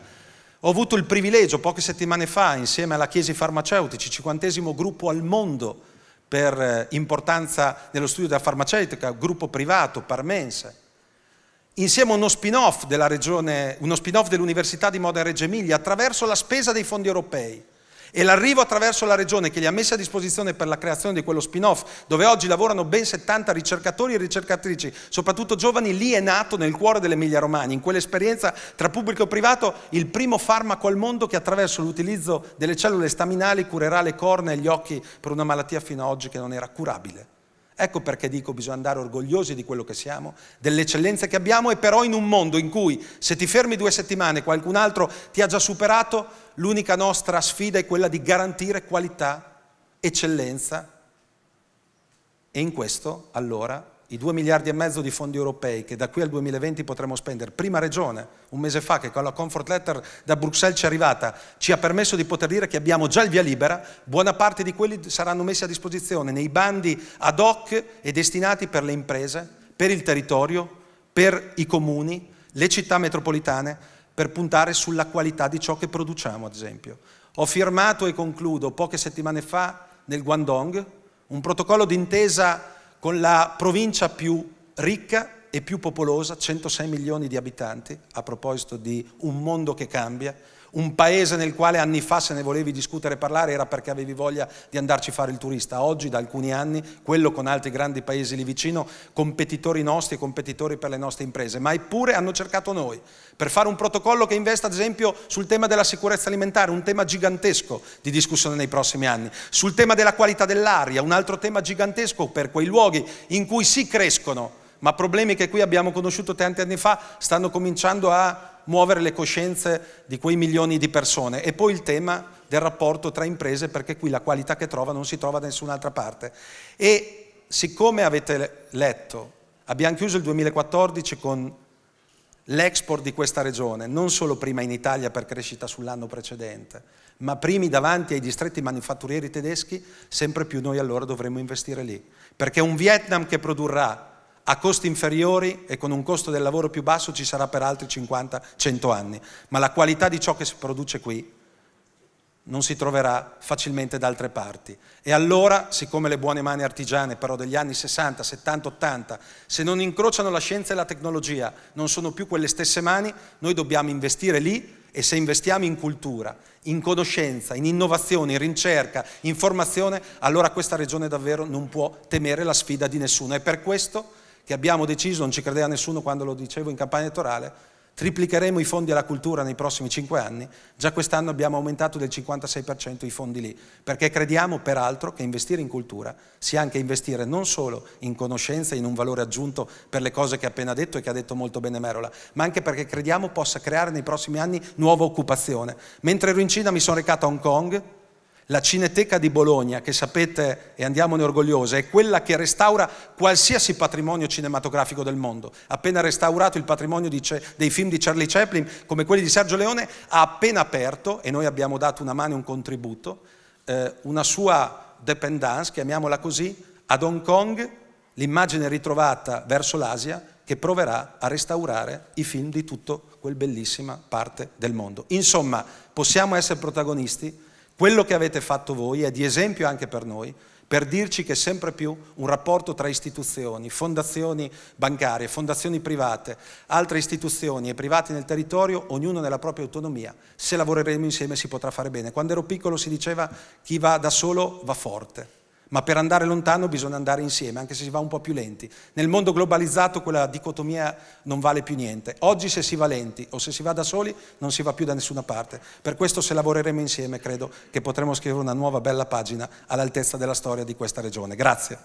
[SPEAKER 4] ho avuto il privilegio poche settimane fa, insieme alla Chiesa Farmaceutici, cinquantesimo gruppo al mondo per eh, importanza nello studio della farmaceutica, gruppo privato, Parmense, insieme a uno spin-off dell'Università spin dell di Modena Reggio Emilia attraverso la spesa dei fondi europei e l'arrivo attraverso la regione che li ha messi a disposizione per la creazione di quello spin-off, dove oggi lavorano ben 70 ricercatori e ricercatrici, soprattutto giovani, lì è nato nel cuore dell'Emilia Romagna, in quell'esperienza tra pubblico e privato, il primo farmaco al mondo che attraverso l'utilizzo delle cellule staminali curerà le corna e gli occhi per una malattia fino ad oggi che non era curabile. Ecco perché dico bisogna andare orgogliosi di quello che siamo, dell'eccellenza che abbiamo e però in un mondo in cui se ti fermi due settimane qualcun altro ti ha già superato, l'unica nostra sfida è quella di garantire qualità, eccellenza e in questo allora i 2 miliardi e mezzo di fondi europei che da qui al 2020 potremo spendere. Prima Regione, un mese fa, che con la comfort letter da Bruxelles ci è arrivata, ci ha permesso di poter dire che abbiamo già il via libera, buona parte di quelli saranno messi a disposizione nei bandi ad hoc e destinati per le imprese, per il territorio, per i comuni, le città metropolitane, per puntare sulla qualità di ciò che produciamo, ad esempio. Ho firmato e concludo poche settimane fa nel Guangdong un protocollo d'intesa con la provincia più ricca e più popolosa, 106 milioni di abitanti, a proposito di un mondo che cambia, un paese nel quale anni fa se ne volevi discutere e parlare era perché avevi voglia di andarci fare il turista. Oggi, da alcuni anni, quello con altri grandi paesi lì vicino, competitori nostri, competitori per le nostre imprese. Ma eppure hanno cercato noi per fare un protocollo che investa, ad esempio, sul tema della sicurezza alimentare, un tema gigantesco di discussione nei prossimi anni, sul tema della qualità dell'aria, un altro tema gigantesco per quei luoghi in cui si crescono ma problemi che qui abbiamo conosciuto tanti anni fa stanno cominciando a muovere le coscienze di quei milioni di persone. E poi il tema del rapporto tra imprese, perché qui la qualità che trova non si trova da nessun'altra parte. E siccome avete letto, abbiamo chiuso il 2014 con l'export di questa regione, non solo prima in Italia per crescita sull'anno precedente, ma primi davanti ai distretti manifatturieri tedeschi, sempre più noi allora dovremo investire lì. Perché un Vietnam che produrrà a costi inferiori e con un costo del lavoro più basso ci sarà per altri 50-100 anni, ma la qualità di ciò che si produce qui non si troverà facilmente da altre parti. E allora, siccome le buone mani artigiane però degli anni 60, 70, 80, se non incrociano la scienza e la tecnologia, non sono più quelle stesse mani, noi dobbiamo investire lì e se investiamo in cultura, in conoscenza, in innovazione, in ricerca, in formazione, allora questa regione davvero non può temere la sfida di nessuno. E per questo che abbiamo deciso, non ci credeva nessuno quando lo dicevo in campagna elettorale, triplicheremo i fondi alla cultura nei prossimi cinque anni, già quest'anno abbiamo aumentato del 56% i fondi lì, perché crediamo peraltro che investire in cultura sia anche investire non solo in conoscenza, e in un valore aggiunto per le cose che ha appena detto e che ha detto molto bene Merola, ma anche perché crediamo possa creare nei prossimi anni nuova occupazione. Mentre ero in Cina mi sono recato a Hong Kong, la Cineteca di Bologna, che sapete e andiamone orgogliosa, è quella che restaura qualsiasi patrimonio cinematografico del mondo. Appena restaurato il patrimonio dei film di Charlie Chaplin, come quelli di Sergio Leone, ha appena aperto, e noi abbiamo dato una mano e un contributo, eh, una sua dependance, chiamiamola così, ad Hong Kong, l'immagine ritrovata verso l'Asia, che proverà a restaurare i film di tutta quel bellissima parte del mondo. Insomma, possiamo essere protagonisti quello che avete fatto voi è di esempio anche per noi, per dirci che sempre più un rapporto tra istituzioni, fondazioni bancarie, fondazioni private, altre istituzioni e privati nel territorio, ognuno nella propria autonomia, se lavoreremo insieme si potrà fare bene. Quando ero piccolo si diceva chi va da solo va forte ma per andare lontano bisogna andare insieme, anche se si va un po' più lenti. Nel mondo globalizzato quella dicotomia non vale più niente. Oggi se si va lenti o se si va da soli non si va più da nessuna parte. Per questo se lavoreremo insieme credo che potremo scrivere una nuova bella pagina all'altezza della storia di questa regione. Grazie.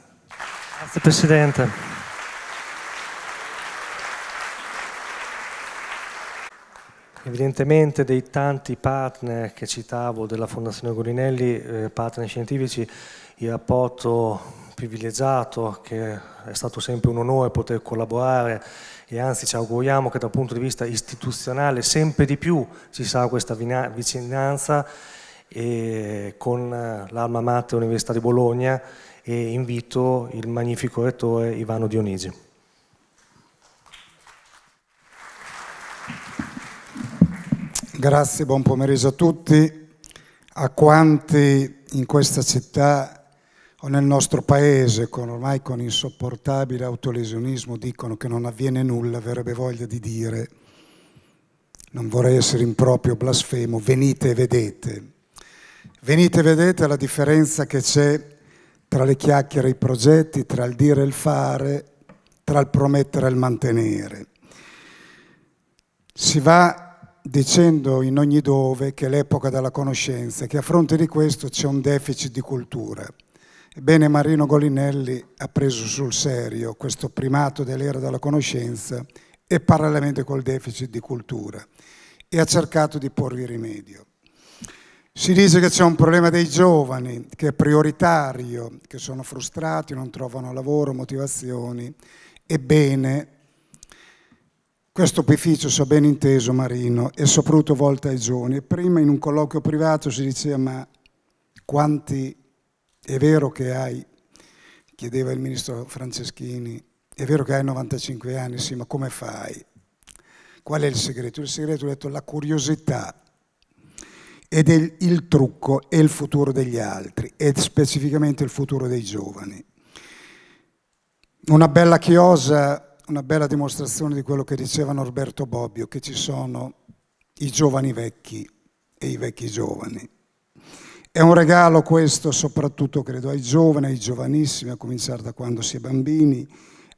[SPEAKER 1] Grazie Presidente. Evidentemente dei tanti partner che citavo della Fondazione Gorinelli, eh, partner scientifici, il rapporto privilegiato che è stato sempre un onore poter collaborare e anzi ci auguriamo che dal punto di vista istituzionale sempre di più ci sarà questa vicinanza e con eh, l'Alma Mater Università di Bologna e invito il magnifico rettore Ivano
[SPEAKER 5] Dionigi. Grazie, buon pomeriggio a tutti, a quanti in questa città o nel nostro paese, con, ormai con insopportabile autolesionismo, dicono che non avviene nulla, avrebbe voglia di dire, non vorrei essere improprio, blasfemo, venite e vedete. Venite e vedete la differenza che c'è tra le chiacchiere e i progetti, tra il dire e il fare, tra il promettere e il mantenere. Si va dicendo in ogni dove che è l'epoca della conoscenza e che a fronte di questo c'è un deficit di cultura. Ebbene Marino Golinelli ha preso sul serio questo primato dell'era della conoscenza e parallelamente col deficit di cultura e ha cercato di porvi rimedio. Si dice che c'è un problema dei giovani, che è prioritario, che sono frustrati, non trovano lavoro, motivazioni. Ebbene, questo prefisso ha ben inteso Marino e soprattutto volta ai giovani. Prima in un colloquio privato si diceva ma quanti è vero che hai, chiedeva il ministro Franceschini, è vero che hai 95 anni, sì, ma come fai? Qual è il segreto? Il segreto, ho detto, la curiosità ed è il trucco e il futuro degli altri e specificamente il futuro dei giovani. Una bella chiosa una bella dimostrazione di quello che diceva Norberto Bobbio, che ci sono i giovani vecchi e i vecchi giovani. È un regalo questo soprattutto, credo, ai giovani, ai giovanissimi, a cominciare da quando si è bambini,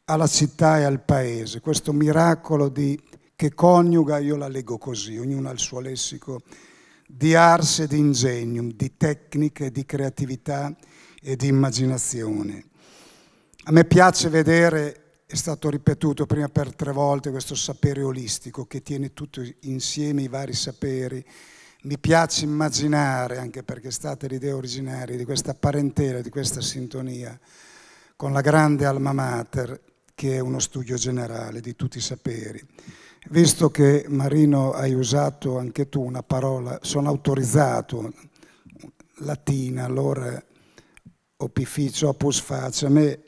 [SPEAKER 5] alla città e al paese, questo miracolo di, che coniuga, io la leggo così, ognuno ha il suo lessico, di arse e di ingegno, di tecniche, di creatività e di immaginazione. A me piace vedere è stato ripetuto prima per tre volte questo sapere olistico che tiene tutto insieme i vari saperi. Mi piace immaginare, anche perché è stata l'idea originaria, di questa parentela, di questa sintonia con la grande alma mater che è uno studio generale di tutti i saperi. Visto che Marino hai usato anche tu una parola, sono autorizzato, latina, allora opificio, opus facem,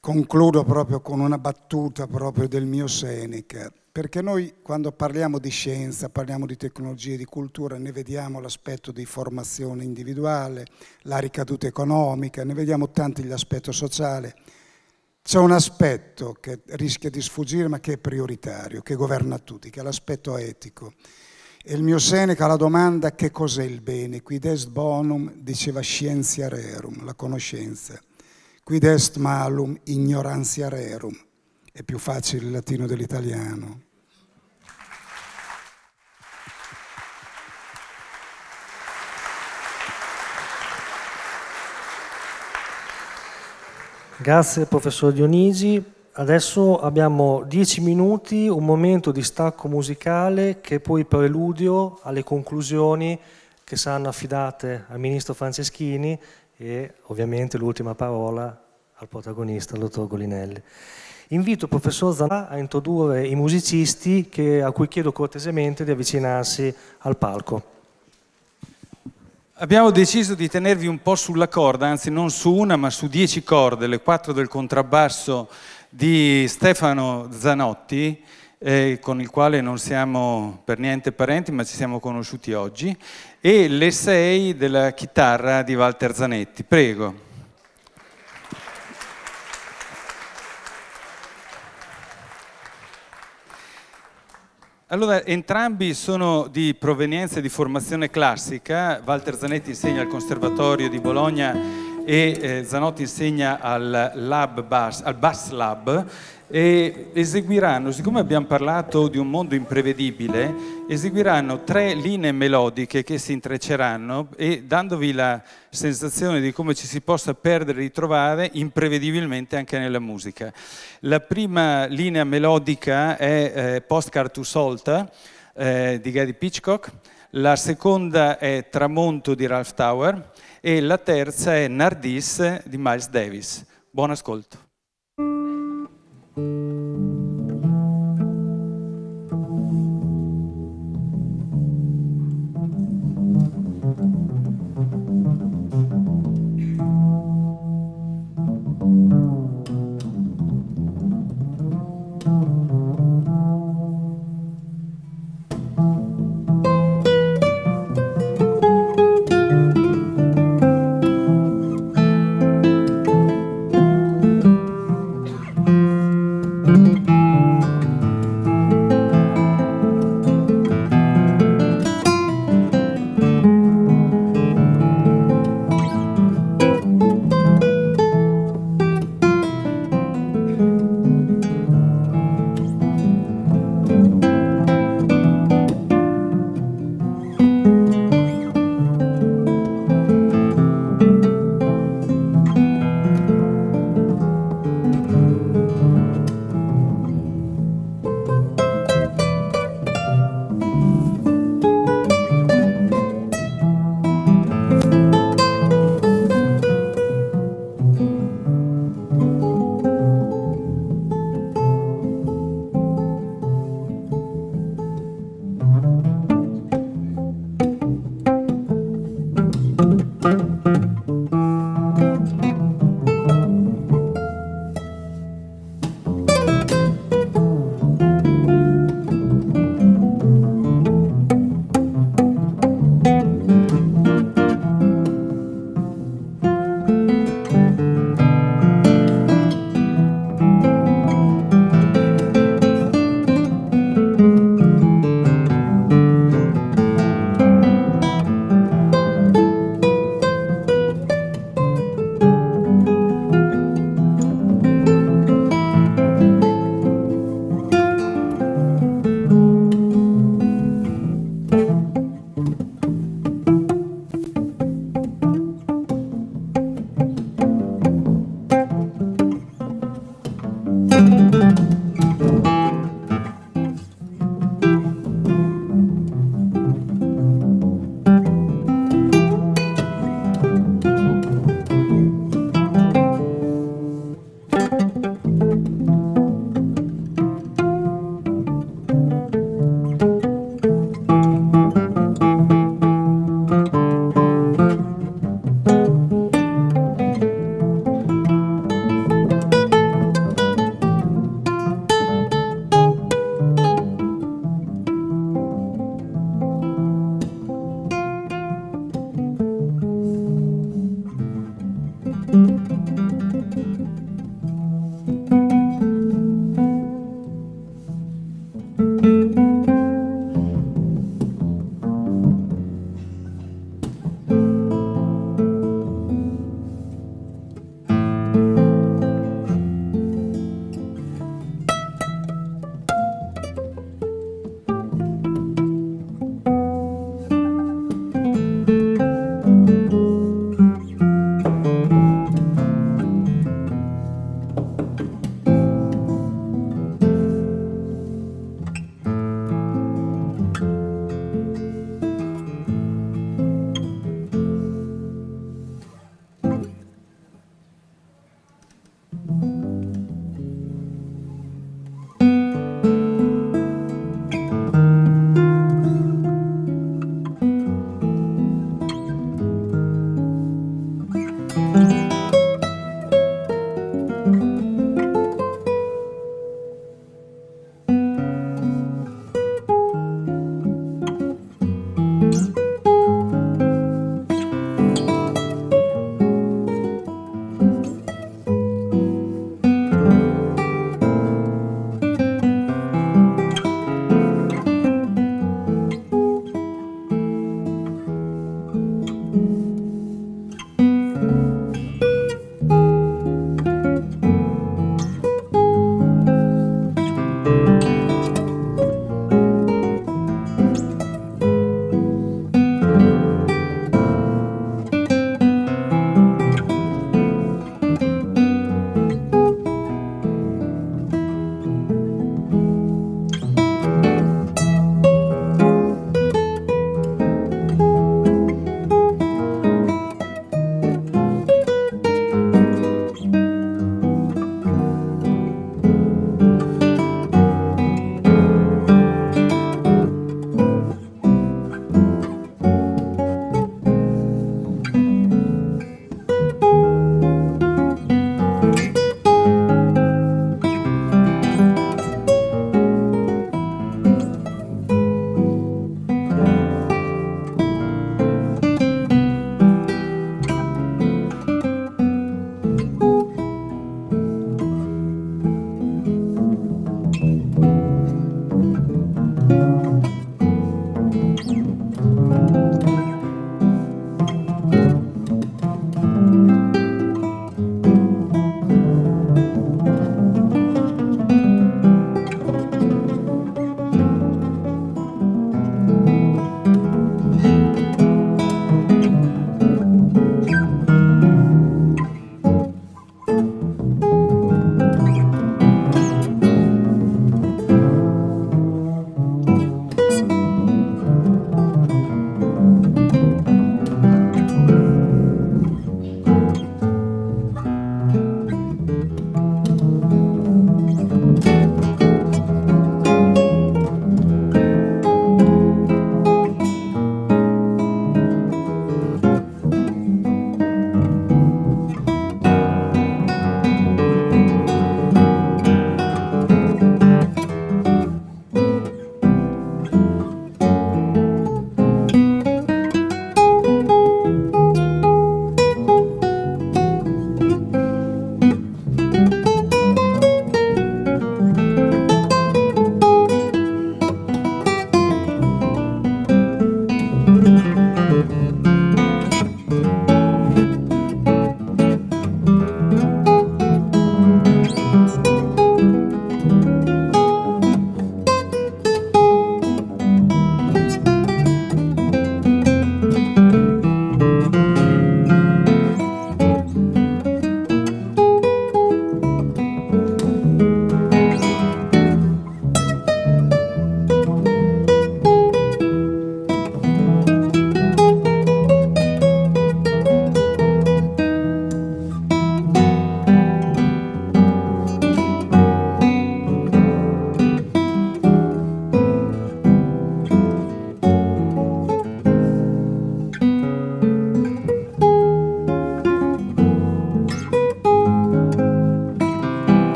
[SPEAKER 5] concludo proprio con una battuta proprio del mio Seneca, perché noi quando parliamo di scienza, parliamo di tecnologie, di cultura, ne vediamo l'aspetto di formazione individuale, la ricaduta economica, ne vediamo tanti gli aspetti sociali. C'è un aspetto che rischia di sfuggire ma che è prioritario, che governa tutti, che è l'aspetto etico. E il mio Seneca alla domanda che cos'è il bene, qui est bonum, diceva scientia rerum, la conoscenza. Quid est malum ignorantia rerum. È più facile il latino dell'italiano.
[SPEAKER 1] Grazie professor Dionigi. Adesso abbiamo dieci minuti, un momento di stacco musicale che è poi preludio alle conclusioni che saranno affidate al ministro Franceschini e ovviamente l'ultima parola al protagonista, il dottor Golinelli. Invito il professor Zanà a introdurre i musicisti che, a cui chiedo cortesemente di avvicinarsi al palco.
[SPEAKER 2] Abbiamo deciso di tenervi un po' sulla corda, anzi non su una ma su dieci corde, le quattro del contrabbasso di Stefano Zanotti, eh, con il quale non siamo per niente parenti ma ci siamo conosciuti oggi, e le sei della chitarra di Walter Zanetti. Prego. Allora, entrambi sono di provenienza e di formazione classica. Walter Zanetti insegna al Conservatorio di Bologna e eh, Zanotti insegna al, lab bus, al Bass Lab e eseguiranno, siccome abbiamo parlato di un mondo imprevedibile, eseguiranno tre linee melodiche che si intrecceranno e dandovi la sensazione di come ci si possa perdere e ritrovare imprevedibilmente anche nella musica. La prima linea melodica è eh, Postcard to Solta eh, di Gary Pitchcock, la seconda è Tramonto di Ralph Tower e la terza è Nardis di Miles Davis. Buon ascolto.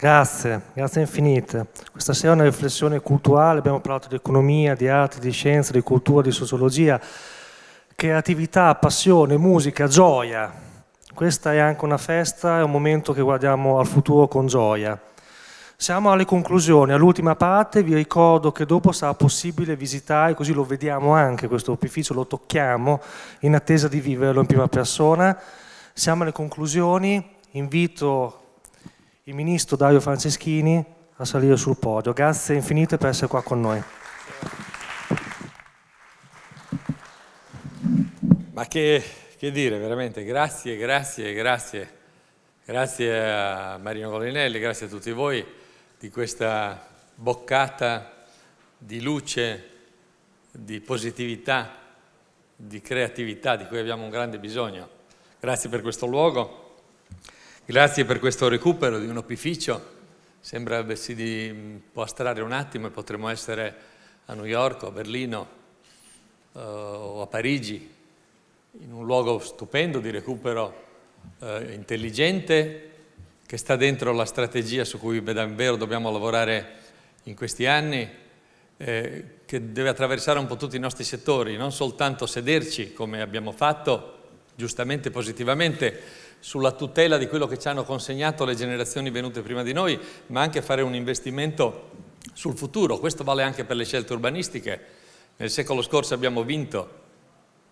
[SPEAKER 1] Grazie, grazie infinite. Questa sera è una riflessione culturale, abbiamo parlato di economia, di arte, di scienza, di cultura, di sociologia, creatività, passione, musica, gioia. Questa è anche una festa, è un momento che guardiamo al futuro con gioia. Siamo alle conclusioni, all'ultima parte, vi ricordo che dopo sarà possibile visitare, così lo vediamo anche questo opificio, lo tocchiamo in attesa di viverlo in prima persona. Siamo alle conclusioni, invito il ministro Dario Franceschini a salire sul podio. Grazie infinite per essere qua con noi.
[SPEAKER 6] Ma che, che dire, veramente, grazie, grazie, grazie. Grazie a Marino Collinelli, grazie a tutti voi di questa boccata di luce, di positività, di creatività di cui abbiamo un grande bisogno. Grazie per questo luogo Grazie per questo recupero di un opificio. Sembra si di mm, postrare un attimo e potremmo essere a New York, a Berlino eh, o a Parigi, in un luogo stupendo di recupero eh, intelligente che sta dentro la strategia su cui davvero dobbiamo lavorare in questi anni, eh, che deve attraversare un po' tutti i nostri settori, non soltanto sederci come abbiamo fatto giustamente e positivamente, sulla tutela di quello che ci hanno consegnato le generazioni venute prima di noi, ma anche fare un investimento sul futuro. Questo vale anche per le scelte urbanistiche. Nel secolo scorso abbiamo vinto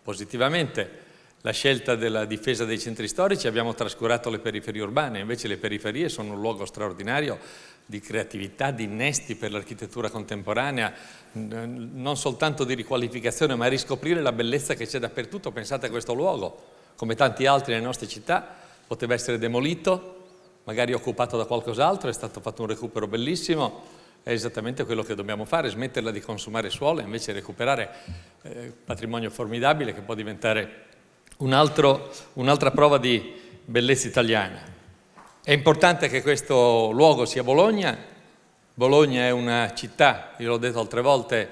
[SPEAKER 6] positivamente la scelta della difesa dei centri storici, abbiamo trascurato le periferie urbane, invece le periferie sono un luogo straordinario di creatività, di innesti per l'architettura contemporanea, non soltanto di riqualificazione, ma riscoprire la bellezza che c'è dappertutto. Pensate a questo luogo, come tanti altri nelle nostre città, poteva essere demolito, magari occupato da qualcos'altro, è stato fatto un recupero bellissimo, è esattamente quello che dobbiamo fare, smetterla di consumare suolo e invece recuperare eh, patrimonio formidabile che può diventare un'altra prova di bellezza italiana. È importante che questo luogo sia Bologna, Bologna è una città, io l'ho detto altre volte,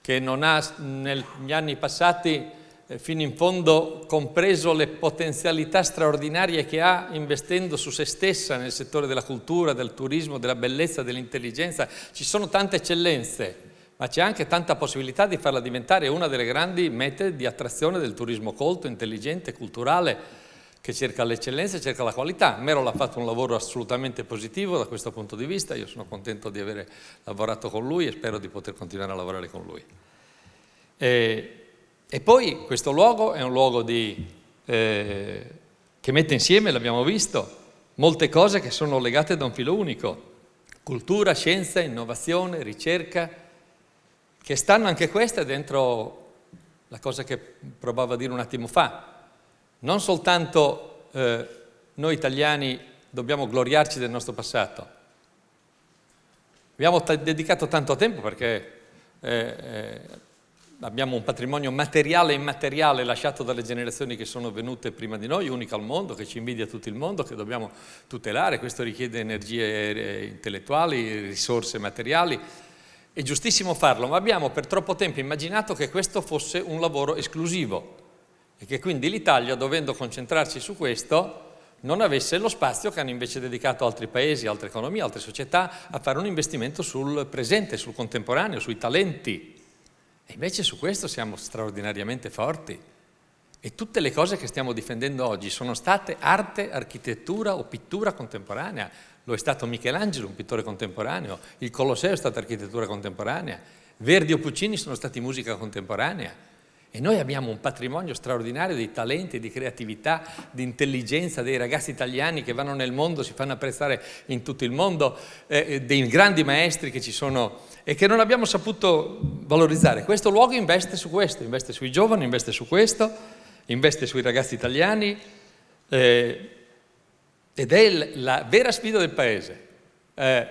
[SPEAKER 6] che non ha negli anni passati fino in fondo compreso le potenzialità straordinarie che ha investendo su se stessa nel settore della cultura, del turismo, della bellezza, dell'intelligenza. Ci sono tante eccellenze, ma c'è anche tanta possibilità di farla diventare una delle grandi mete di attrazione del turismo colto, intelligente, culturale, che cerca l'eccellenza e cerca la qualità. Merol ha fatto un lavoro assolutamente positivo da questo punto di vista, io sono contento di aver lavorato con lui e spero di poter continuare a lavorare con lui. E e poi questo luogo è un luogo di, eh, che mette insieme, l'abbiamo visto, molte cose che sono legate da un filo unico, cultura, scienza, innovazione, ricerca, che stanno anche queste dentro la cosa che provavo a dire un attimo fa. Non soltanto eh, noi italiani dobbiamo gloriarci del nostro passato, abbiamo dedicato tanto tempo perché eh, eh abbiamo un patrimonio materiale e immateriale lasciato dalle generazioni che sono venute prima di noi, unico al mondo, che ci invidia tutto il mondo, che dobbiamo tutelare, questo richiede energie eh, intellettuali, risorse materiali, è giustissimo farlo, ma abbiamo per troppo tempo immaginato che questo fosse un lavoro esclusivo e che quindi l'Italia, dovendo concentrarci su questo, non avesse lo spazio che hanno invece dedicato altri paesi, altre economie, altre società a fare un investimento sul presente, sul contemporaneo, sui talenti, e invece su questo siamo straordinariamente forti. E tutte le cose che stiamo difendendo oggi sono state arte, architettura o pittura contemporanea. Lo è stato Michelangelo, un pittore contemporaneo, il Colosseo è stata architettura contemporanea, Verdi o Puccini sono stati musica contemporanea. E noi abbiamo un patrimonio straordinario di talenti, di creatività, di intelligenza dei ragazzi italiani che vanno nel mondo, si fanno apprezzare in tutto il mondo, eh, eh dei grandi maestri che ci sono e che non abbiamo saputo valorizzare. Questo luogo investe su questo, investe sui giovani, investe su questo, investe sui ragazzi italiani eh, ed è la vera sfida del Paese, eh,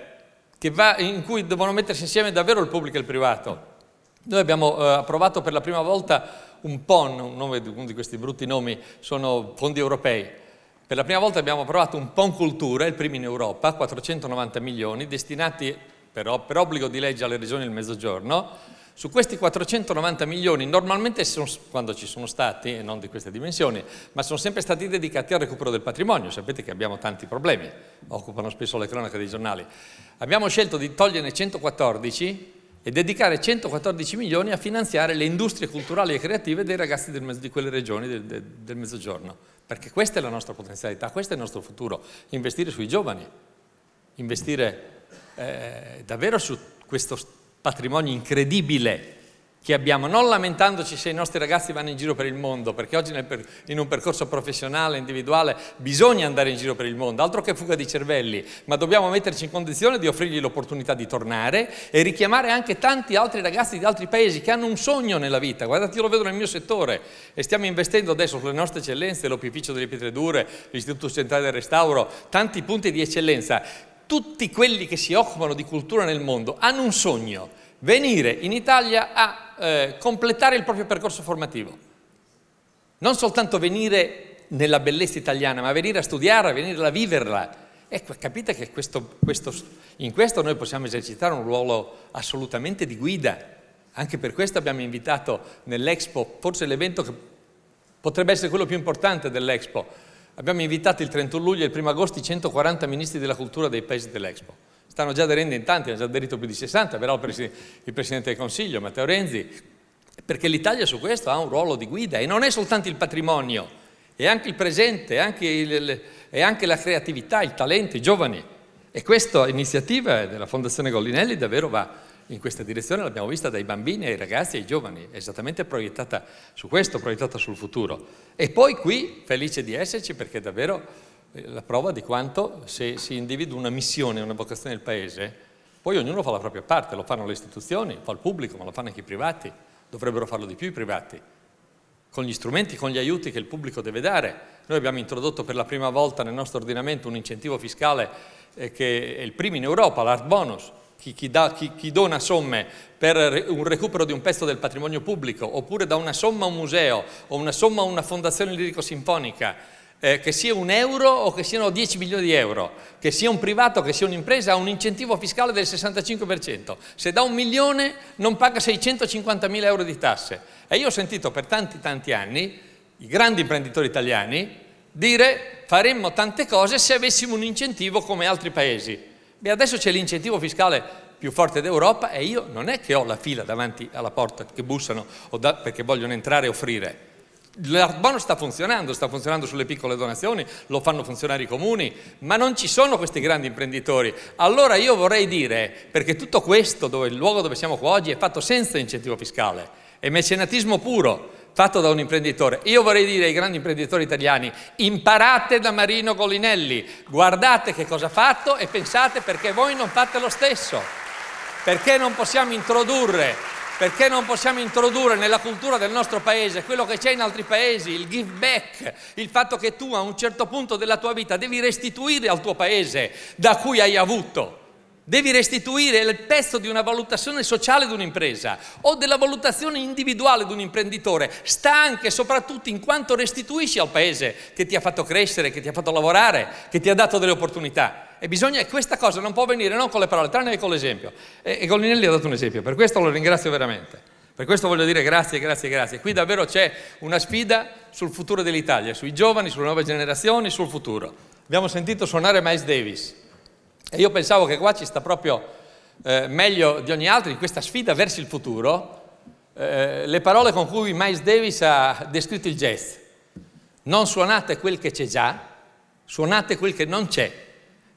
[SPEAKER 6] va, in cui devono mettersi insieme davvero il pubblico e il privato. Noi abbiamo eh, approvato per la prima volta un PON, un nome, uno di questi brutti nomi, sono fondi europei. Per la prima volta abbiamo approvato un PON Cultura, il primo in Europa, 490 milioni, destinati però per obbligo di legge alle regioni del mezzogiorno, su questi 490 milioni normalmente sono, quando ci sono stati, e non di queste dimensioni, ma sono sempre stati dedicati al recupero del patrimonio, sapete che abbiamo tanti problemi, occupano spesso le cronache dei giornali. Abbiamo scelto di toglierne 114 e dedicare 114 milioni a finanziare le industrie culturali e creative dei ragazzi del, di quelle regioni del, del, del mezzogiorno, perché questa è la nostra potenzialità, questo è il nostro futuro, investire sui giovani, investire eh, davvero su questo patrimonio incredibile che abbiamo, non lamentandoci se i nostri ragazzi vanno in giro per il mondo, perché oggi per, in un percorso professionale, individuale, bisogna andare in giro per il mondo, altro che fuga di cervelli, ma dobbiamo metterci in condizione di offrirgli l'opportunità di tornare e richiamare anche tanti altri ragazzi di altri paesi che hanno un sogno nella vita. Guardate, io lo vedo nel mio settore e stiamo investendo adesso sulle nostre eccellenze, l'Opificio delle Pietre Dure, l'Istituto Centrale del Restauro, tanti punti di eccellenza tutti quelli che si occupano di cultura nel mondo hanno un sogno, venire in Italia a eh, completare il proprio percorso formativo. Non soltanto venire nella bellezza italiana, ma venire a studiare, venire a viverla. Ecco, capite che questo, questo, in questo noi possiamo esercitare un ruolo assolutamente di guida. Anche per questo abbiamo invitato nell'Expo, forse l'evento che potrebbe essere quello più importante dell'Expo, Abbiamo invitato il 31 luglio e il 1 agosto i 140 ministri della cultura dei paesi dell'Expo. Stanno già aderendo in tanti, hanno già aderito più di 60, però il, Presidente, del Consiglio, Matteo Renzi, perché l'Italia su questo ha un ruolo di guida e non è soltanto il patrimonio, è anche il presente, è anche, il, è anche la creatività, il talento, i giovani. E questa iniziativa della Fondazione Gollinelli davvero va in questa direzione l'abbiamo vista dai bambini ai ragazzi ai giovani, esattamente proiettata su questo, proiettata sul futuro. E poi qui, felice di esserci perché è davvero eh, la prova di quanto se si individua una missione, una vocazione del paese, poi ognuno fa la propria parte, lo fanno le istituzioni, lo fa il pubblico, ma lo fanno anche i privati, dovrebbero farlo di più i privati, con gli strumenti, con gli aiuti che il pubblico deve dare. Noi abbiamo introdotto per la prima volta nel nostro ordinamento un incentivo fiscale eh, che è il primo in Europa, l'art bonus, chi, chi, da, chi, chi, dona somme per un recupero di un pezzo del patrimonio pubblico, oppure da una somma a un museo, o una somma a una fondazione lirico-sinfonica, eh, che sia un euro o che siano 10 milioni di euro, che sia un privato, che sia un'impresa, ha un incentivo fiscale del 65%. Se dà un milione non paga 650 mila euro di tasse. E io ho sentito per tanti tanti anni i grandi imprenditori italiani dire faremmo tante cose se avessimo un incentivo come altri paesi. Beh, adesso c'è l'incentivo fiscale più forte d'Europa e io non è che ho la fila davanti alla porta che bussano da, perché vogliono entrare e offrire. L'art sta funzionando, sta funzionando sulle piccole donazioni, lo fanno funzionare i comuni, ma non ci sono questi grandi imprenditori. Allora io vorrei dire, perché tutto questo, dove, il luogo dove siamo qua oggi, è fatto senza incentivo fiscale, è mecenatismo puro fatto da un imprenditore. Io vorrei dire ai grandi imprenditori italiani, imparate da Marino Golinelli, guardate che cosa ha fatto e pensate perché voi non fate lo stesso. Perché non possiamo introdurre, perché non possiamo introdurre nella cultura del nostro paese quello che c'è in altri paesi, il give back, il fatto che tu a un certo punto della tua vita devi restituire al tuo paese da cui hai avuto. Devi restituire il pezzo di una valutazione sociale di un'impresa o della valutazione individuale di un imprenditore. Sta anche e soprattutto in quanto restituisci al paese che ti ha fatto crescere, che ti ha fatto lavorare, che ti ha dato delle opportunità. E bisogna, questa cosa non può venire non con le parole, tranne con l'esempio. E, e Collinelli ha dato un esempio, per questo lo ringrazio veramente. Per questo voglio dire grazie, grazie, grazie. Qui davvero c'è una sfida sul futuro dell'Italia, sui giovani, sulle nuove generazioni, sul futuro. Abbiamo sentito suonare Miles Davis. E io pensavo che qua ci sta proprio eh, meglio di ogni altro in questa sfida verso il futuro eh, le parole con cui Miles Davis ha descritto il jazz. Non suonate quel che c'è già, suonate quel che non c'è.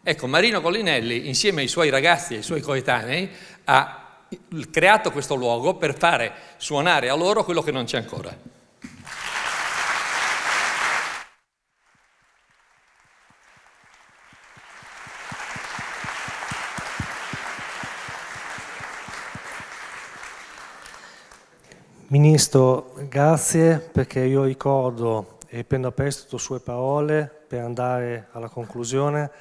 [SPEAKER 6] Ecco, Marino Collinelli, insieme ai suoi ragazzi e ai suoi coetanei, ha creato questo luogo per fare suonare a loro quello che non c'è ancora.
[SPEAKER 1] Ministro, grazie perché io ricordo e prendo a prestito sue parole per andare alla conclusione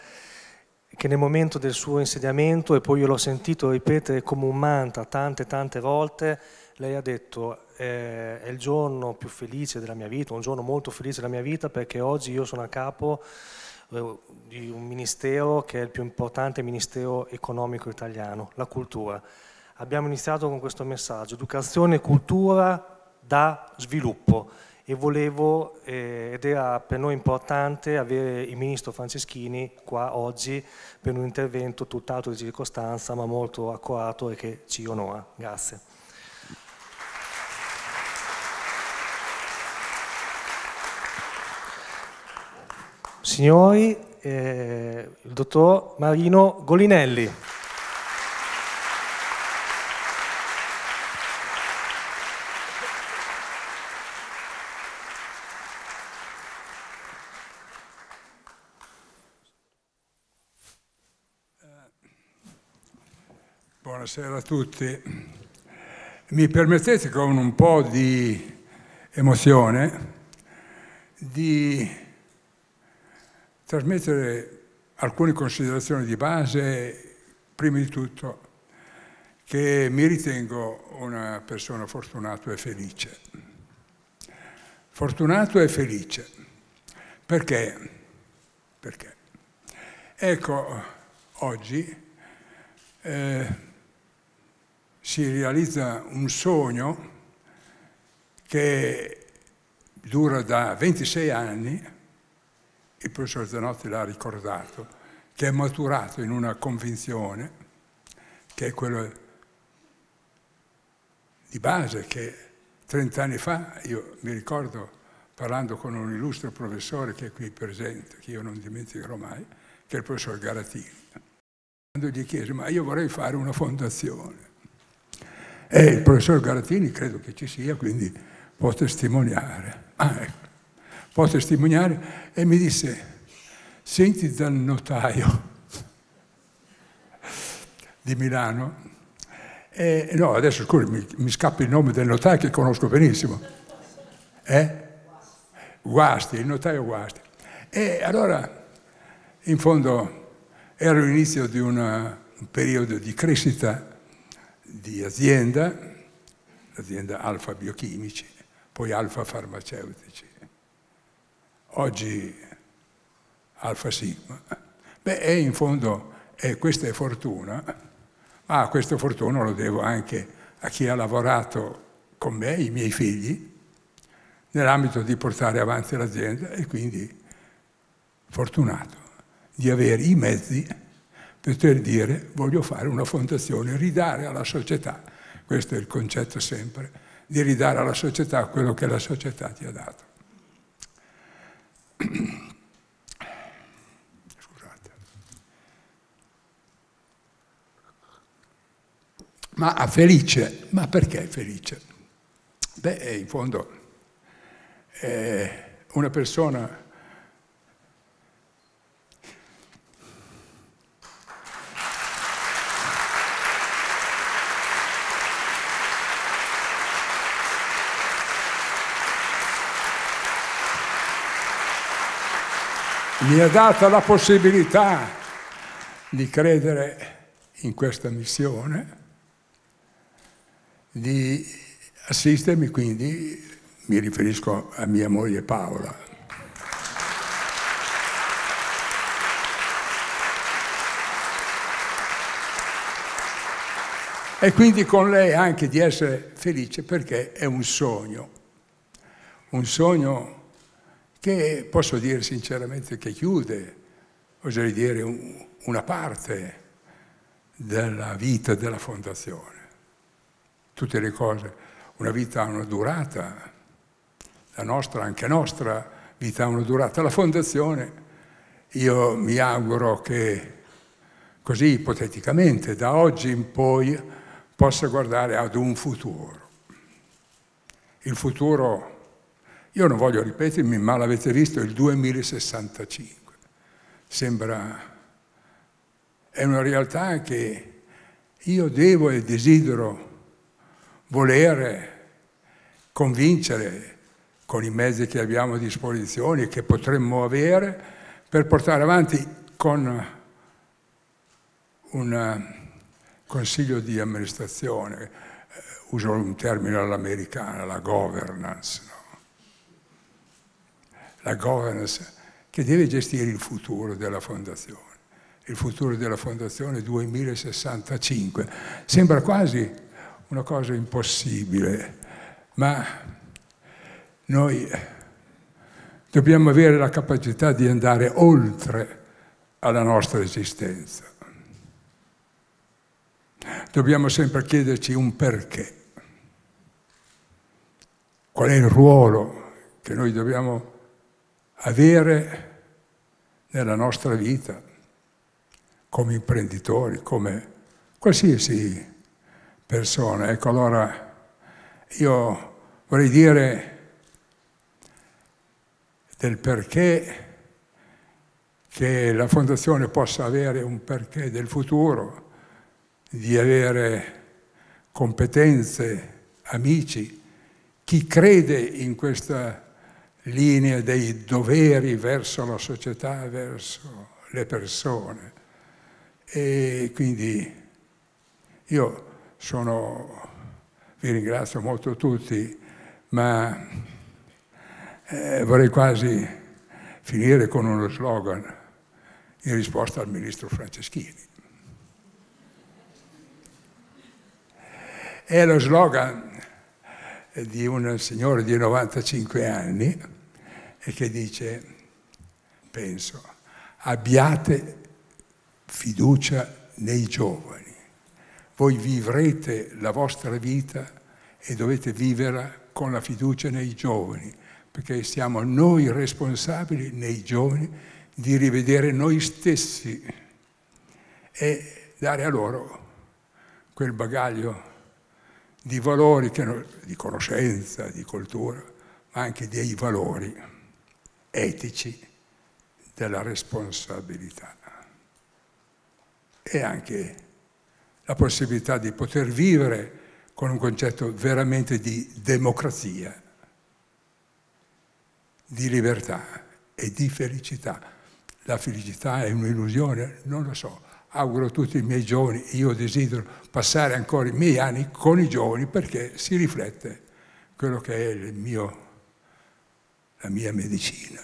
[SPEAKER 1] che nel momento del suo insediamento, e poi io l'ho sentito ripetere come un mantra tante tante volte, lei ha detto eh, è il giorno più felice della mia vita, un giorno molto felice della mia vita perché oggi io sono a capo eh, di un ministero che è il più importante ministero economico italiano, la cultura abbiamo iniziato con questo messaggio, educazione e cultura da sviluppo e volevo, eh, ed era per noi importante avere il ministro Franceschini qua oggi per un intervento tutt'altro di circostanza ma molto accurato e che ci onora. Grazie. Signori, eh, il dottor Marino Golinelli.
[SPEAKER 7] Buonasera a tutti. Mi permettete con un po' di emozione di trasmettere alcune considerazioni di base, prima di tutto che mi ritengo una persona fortunata e felice. Fortunato e felice. Perché? Perché? Ecco, oggi eh, si realizza un sogno che dura da 26 anni, il professor Zanotti l'ha ricordato, che è maturato in una convinzione che è quella di base che 30 anni fa, io mi ricordo parlando con un illustre professore che è qui presente, che io non dimenticherò mai, che è il professor Garatini, quando gli chiese ma io vorrei fare una fondazione e il professor Garatini credo che ci sia, quindi può testimoniare. Ah, ecco. Può testimoniare e mi disse, senti dal notaio di Milano, eh, no, adesso scusi, mi, mi, scappa il nome del notaio che conosco benissimo. Eh? Guasti, il notaio Guasti. E allora, in fondo, era l'inizio di una, un periodo di crescita di azienda, l'azienda Alfa Biochimici, poi Alfa Farmaceutici, oggi Alfa Sigma. Beh, è in fondo, è, questa è fortuna, ma questa fortuna lo devo anche a chi ha lavorato con me, i miei figli, nell'ambito di portare avanti l'azienda e quindi fortunato di avere i mezzi poter dire voglio fare una fondazione, ridare alla società, questo è il concetto sempre, di ridare alla società quello che la società ti ha dato. Scusate. Ma felice, ma perché felice? Beh, in fondo eh, una persona mi ha data la possibilità di credere in questa missione, di assistermi quindi, mi riferisco a mia moglie Paola, e quindi con lei anche di essere felice perché è un sogno, un sogno che posso dire sinceramente che chiude, oserei dire, una parte della vita della fondazione. Tutte le cose, una vita ha una durata, la nostra, anche nostra vita ha una durata. La fondazione, io mi auguro che così ipoteticamente da oggi in poi possa guardare ad un futuro. Il futuro io non voglio ripetermi, ma l'avete visto il 2065. Sembra... È una realtà che io devo e desidero volere convincere con i mezzi che abbiamo a disposizione e che potremmo avere per portare avanti con un eh, consiglio di amministrazione, eh, uso un termine all'americana, la governance, la governance che deve gestire il futuro della fondazione. Il futuro della fondazione 2065. Sembra quasi una cosa impossibile, ma noi dobbiamo avere la capacità di andare oltre alla nostra esistenza. Dobbiamo sempre chiederci un perché. Qual è il ruolo che noi dobbiamo avere nella nostra vita, come imprenditori, come qualsiasi persona. Ecco, allora io vorrei dire del perché che la Fondazione possa avere un perché del futuro, di avere competenze, amici, chi crede in questa linee dei doveri verso la società, verso le persone. E quindi io sono, vi ringrazio molto tutti, ma eh, vorrei quasi finire con uno slogan in risposta al ministro Franceschini. È lo slogan di un signore di 95 anni e che dice, penso, abbiate fiducia nei giovani. Voi vivrete la vostra vita e dovete viverla con la fiducia nei giovani, perché siamo noi responsabili nei giovani di rivedere noi stessi e dare a loro quel bagaglio di valori, che, di conoscenza, di cultura, ma anche dei valori etici della responsabilità e anche la possibilità di poter vivere con un concetto veramente di democrazia, di libertà e di felicità. La felicità è un'illusione? Non lo so. Auguro a tutti i miei giovani, io desidero passare ancora i miei anni con i giovani perché si riflette quello che è il mio la mia medicina.